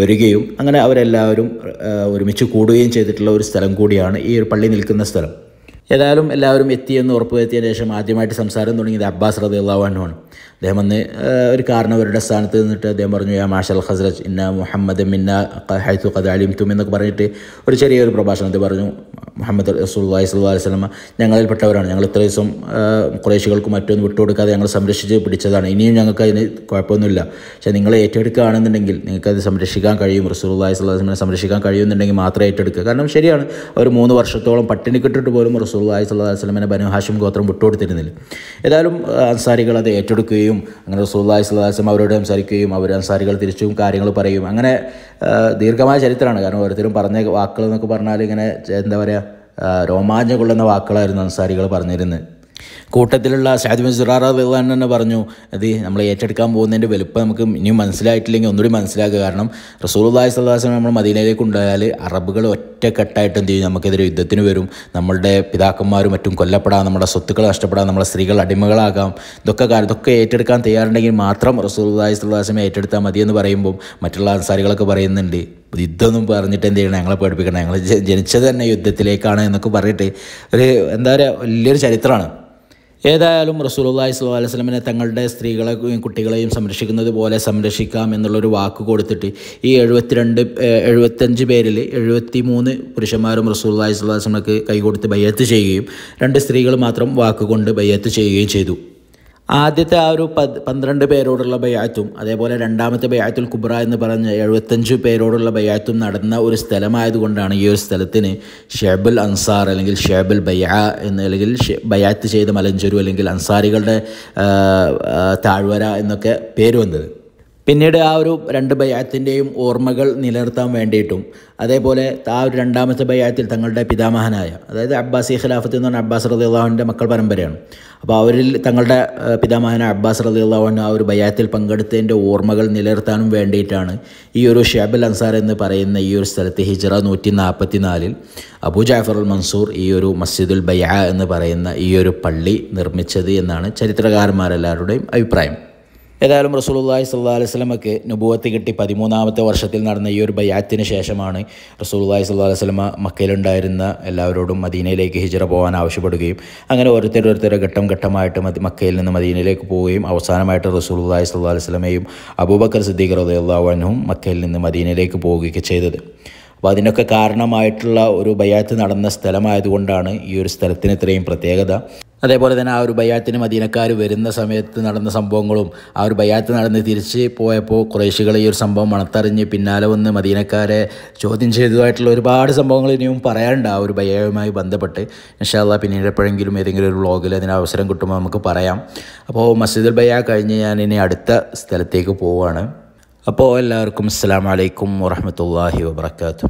വരികയും അങ്ങനെ അവരെല്ലാവരും ഒരുമിച്ച് കൂടുകയും ചെയ്തിട്ടുള്ള ഒരു സ്ഥലം കൂടിയാണ് ഈ ഒരു പള്ളി നിൽക്കുന്ന സ്ഥലം ഏതായാലും എല്ലാവരും എത്തിയെന്ന് ഉറപ്പുവരുത്തിയതിന് ശേഷം ആദ്യമായിട്ട് സംസാരം തുടങ്ങിയത് അബ്ബാസ് റദിയുള്ള വണ്ണുമാണ് അദ്ദേഹം വന്ന് ഒരു കാരണവരുടെ സ്ഥാനത്ത് നിന്നിട്ട് അദ്ദേഹം പറഞ്ഞു യാ മാഷൽ ഹസ്രജ് ഇന്ന മുഹമ്മദ് മിന്ന ഹൈത്തു കഥ തും എന്നൊക്കെ പറഞ്ഞിട്ട് ഒരു ചെറിയൊരു പ്രഭാഷണത്തിൽ പറഞ്ഞു മുഹമ്മദ് റസൂല്ലാഹി സ്വല്ലാ അലൈഹി സ്വലമ ഞങ്ങളിൽപ്പെട്ടവരാണ് ഞങ്ങൾ ഇത്ര ദിവസം കുറേശികൾക്ക് മറ്റൊന്നും വിട്ടുകൊടുക്കാതെ ഞങ്ങൾ സംരക്ഷിച്ച് പിടിച്ചതാണ് ഇനിയും ഞങ്ങൾക്ക് അതിന് കുഴപ്പമൊന്നുമില്ല പക്ഷേ നിങ്ങൾ ഏറ്റെടുക്കുകയാണെന്നുണ്ടെങ്കിൽ നിങ്ങൾക്കത് സംരക്ഷിക്കാൻ കഴിയും റസൂല്ലാഹി സ്വല്ലാ വസ്ലമിനെ സംരക്ഷിക്കാൻ കഴിയുമെന്നുണ്ടെങ്കിൽ മാത്രമേ ഏറ്റെടുക്കുക കാരണം ശരിയാണ് അവർ മൂന്ന് വർഷത്തോളം പട്ടിണി കിട്ടിട്ട് പോലും റസൂല്ലാഹി സ്വല്ലാ വസ്ലമിനെ ഹാഷിം ഗോത്രം വിട്ടുകൊടുത്തിരുന്നില്ല ഏതായാലും അൻസാരികൾ അത് ഏറ്റെടുക്കുകയും സംസാരിക്കുകയും അങ്ങനെ റസൂല്ലാഹി സ്വലാസ്ലം അവരോട് സംസാരിക്കുകയും അവർ അൻസാരികൾ തിരിച്ചും കാര്യങ്ങൾ പറയും അങ്ങനെ ദീർഘമായ ചരിത്രമാണ് കാരണം ഓരോരുത്തരും പറഞ്ഞ വാക്കുകൾ എന്നൊക്കെ പറഞ്ഞാൽ ഇങ്ങനെ എന്താ പറയുക രോമാഞ്ചം കൊള്ളുന്ന വാക്കുകളായിരുന്നു അൻസാരികൾ പറഞ്ഞിരുന്നത് കൂട്ടത്തിലുള്ള ഷാജിബിൻ സുറാറ തന്നെ പറഞ്ഞു അത് നമ്മൾ ഏറ്റെടുക്കാൻ പോകുന്നതിൻ്റെ വലുപ്പം നമുക്ക് ഇനിയും മനസ്സിലായിട്ടില്ലെങ്കിൽ ഒന്നുകൂടി മനസ്സിലാക്കുക കാരണം റസൂൽ അള്ളാഹി സ്വലാസ്ലം നമ്മൾ മദീനയിലേക്ക് ഉണ്ടായാൽ അറബുകൾ ഒറ്റക്കെട്ടായിട്ട് എന്ത് ചെയ്യും നമുക്കെതിരെ യുദ്ധത്തിന് വരും നമ്മളുടെ പിതാക്കന്മാരും മറ്റും കൊല്ലപ്പെടാം നമ്മുടെ സ്വത്തുക്കൾ നഷ്ടപ്പെടാം നമ്മുടെ സ്ത്രീകൾ അടിമകളാകാം ഇതൊക്കെ കാര്യം ഇതൊക്കെ ഏറ്റെടുക്കാൻ തയ്യാറുണ്ടെങ്കിൽ മാത്രം റസൂൽ അള്ളാഹി സ്വലാസ്ലമെ ഏറ്റെടുത്താൽ മതിയെന്ന് പറയുമ്പോൾ മറ്റുള്ള അൻസാരികളൊക്കെ പറയുന്നുണ്ട് യുദ്ധമൊന്നും പറഞ്ഞിട്ട് എന്ത് ചെയ്യണം ഞങ്ങളെ പഠിപ്പിക്കണം ഞങ്ങൾ ജനിച്ചത് തന്നെ യുദ്ധത്തിലേക്കാണ് എന്നൊക്കെ പറഞ്ഞിട്ട് ഒരു എന്താ പറയുക വലിയൊരു ചരിത്രമാണ് ഏതായാലും റസൂലുല്ലാഹി സ്വല്ലു അലൈസ്ലമിനെ തങ്ങളുടെ സ്ത്രീകളെയും കുട്ടികളെയും സംരക്ഷിക്കുന്നത് പോലെ സംരക്ഷിക്കാം എന്നുള്ളൊരു വാക്ക് കൊടുത്തിട്ട് ഈ എഴുപത്തിരണ്ട് എഴുപത്തഞ്ച് പേരിൽ എഴുപത്തി മൂന്ന് പുരുഷന്മാരും റസൂലുല്ലാഹി സ്വല്ലു അലൈസ്ലമക്ക് കൈ കൊടുത്ത് ബയ്യത്ത് ചെയ്യുകയും രണ്ട് സ്ത്രീകൾ മാത്രം വാക്കുകൊണ്ട് ബയ്യത്ത് ചെയ്യുകയും ചെയ്തു ആദ്യത്തെ ആ ഒരു പത് പന്ത്രണ്ട് പേരോടുള്ള ബയാത്തും അതേപോലെ രണ്ടാമത്തെ ബയാത്തുൽ കുബ്ര എന്ന് പറഞ്ഞ എഴുപത്തഞ്ച് പേരോടുള്ള ബയാത്തും നടന്ന ഒരു സ്ഥലമായതുകൊണ്ടാണ് ഈ ഒരു സ്ഥലത്തിന് ഷേബുൽ അൻസാർ അല്ലെങ്കിൽ ഷേബുൽ ബയാ എന്ന് അല്ലെങ്കിൽ ബയാത്ത് ചെയ്ത മലഞ്ചെരു അല്ലെങ്കിൽ അൻസാരികളുടെ താഴ്വര എന്നൊക്കെ പേര് വന്നത് പിന്നീട് ആ ഒരു രണ്ട് ബയാത്തിൻ്റെയും ഓർമ്മകൾ നിലനിർത്താൻ വേണ്ടിയിട്ടും അതേപോലെ ആ ഒരു രണ്ടാമത്തെ ബയാത്തിൽ തങ്ങളുടെ പിതാമഹനായ അതായത് അബ്ബാസി ഖിലാഫത്ത് എന്ന് പറഞ്ഞാൽ അബ്ബാസ് അള്ളാഹുവിൻ്റെ മക്കൾ പരമ്പരയാണ് അപ്പോൾ അവരിൽ തങ്ങളുടെ പിതാമഹന അബ്ബാസ് റലിയുള്ളവൻ ആ ഒരു ബയാത്തിൽ പങ്കെടുത്തതിൻ്റെ ഓർമ്മകൾ നിലനിർത്താനും വേണ്ടിയിട്ടാണ് ഈ ഒരു ഷേബൽ അൻസാർ എന്ന് പറയുന്ന ഈ ഒരു സ്ഥലത്ത് ഹിജറ നൂറ്റി നാൽപ്പത്തി നാലിൽ അബു ജാഫർ അൽ മൻസൂർ ഈ ഒരു മസ്ജിദുൽ ബയാ എന്ന് പറയുന്ന ഈ ഒരു പള്ളി നിർമ്മിച്ചത് എന്നാണ് ചരിത്രകാരന്മാരെല്ലാവരുടെയും അഭിപ്രായം ഏതായാലും റസൂലുല്ലാഹി സല്ലാ അലൈഹി സ്വലമക്ക് നുബുവത്ത് കിട്ടി പതിമൂന്നാമത്തെ വർഷത്തിൽ നടന്ന ഈ ഒരു ബയാത്തിന് ശേഷമാണ് റസൂലുല്ലാഹി സല്ലാ അലൈഹി സ്വലമ മക്കയിലുണ്ടായിരുന്ന എല്ലാവരോടും മദീനയിലേക്ക് ഹിജറ പോകാൻ ആവശ്യപ്പെടുകയും അങ്ങനെ ഓരോരുത്തരോരുത്തരെ ഘട്ടം ഘട്ടമായിട്ട് മക്കയിൽ നിന്ന് മദീനയിലേക്ക് പോവുകയും അവസാനമായിട്ട് റസൂലുല്ലാഹി സല്ലാ അലൈഹി സ്വലമയും അബൂബക്കർ സിദ്ദീഖ് റദുല്ലാഹുനും മക്കയിൽ നിന്ന് മദീനയിലേക്ക് പോവുകയൊക്കെ ചെയ്തത് അപ്പോൾ അതിനൊക്കെ കാരണമായിട്ടുള്ള ഒരു ബയാത്ത് നടന്ന സ്ഥലമായതുകൊണ്ടാണ് ഈ ഒരു സ്ഥലത്തിന് ഇത്രയും പ്രത്യേകത അതേപോലെ തന്നെ ആ ഒരു ബയാത്തിന് മദീനക്കാർ വരുന്ന സമയത്ത് നടന്ന സംഭവങ്ങളും ആ ഒരു ബയാത്ത് നടന്ന് തിരിച്ച് പോയപ്പോൾ കുറേശികൾ ഈ ഒരു സംഭവം മണത്തറിഞ്ഞ് പിന്നാലെ വന്ന് മദീനക്കാരെ ചോദ്യം ചെയ്തതായിട്ടുള്ള ഒരുപാട് സംഭവങ്ങൾ ഇനിയും പറയാറുണ്ട് ആ ഒരു ബയാവുമായി ബന്ധപ്പെട്ട് ഇൻഷാല്ല പിന്നീട് എപ്പോഴെങ്കിലും ഏതെങ്കിലും ഒരു വ്ളോഗിൽ അതിന് അവസരം കിട്ടുമ്പോൾ നമുക്ക് പറയാം അപ്പോൾ മസ്ജിദുൽ ബയ്യ കഴിഞ്ഞ് ഞാൻ ഇനി അടുത്ത സ്ഥലത്തേക്ക് പോവുകയാണ് അപ്പോൾ എല്ലാവർക്കും അസ്സാം വലൈക്കും വറഹമത്തല്ലാഹി വാത്തു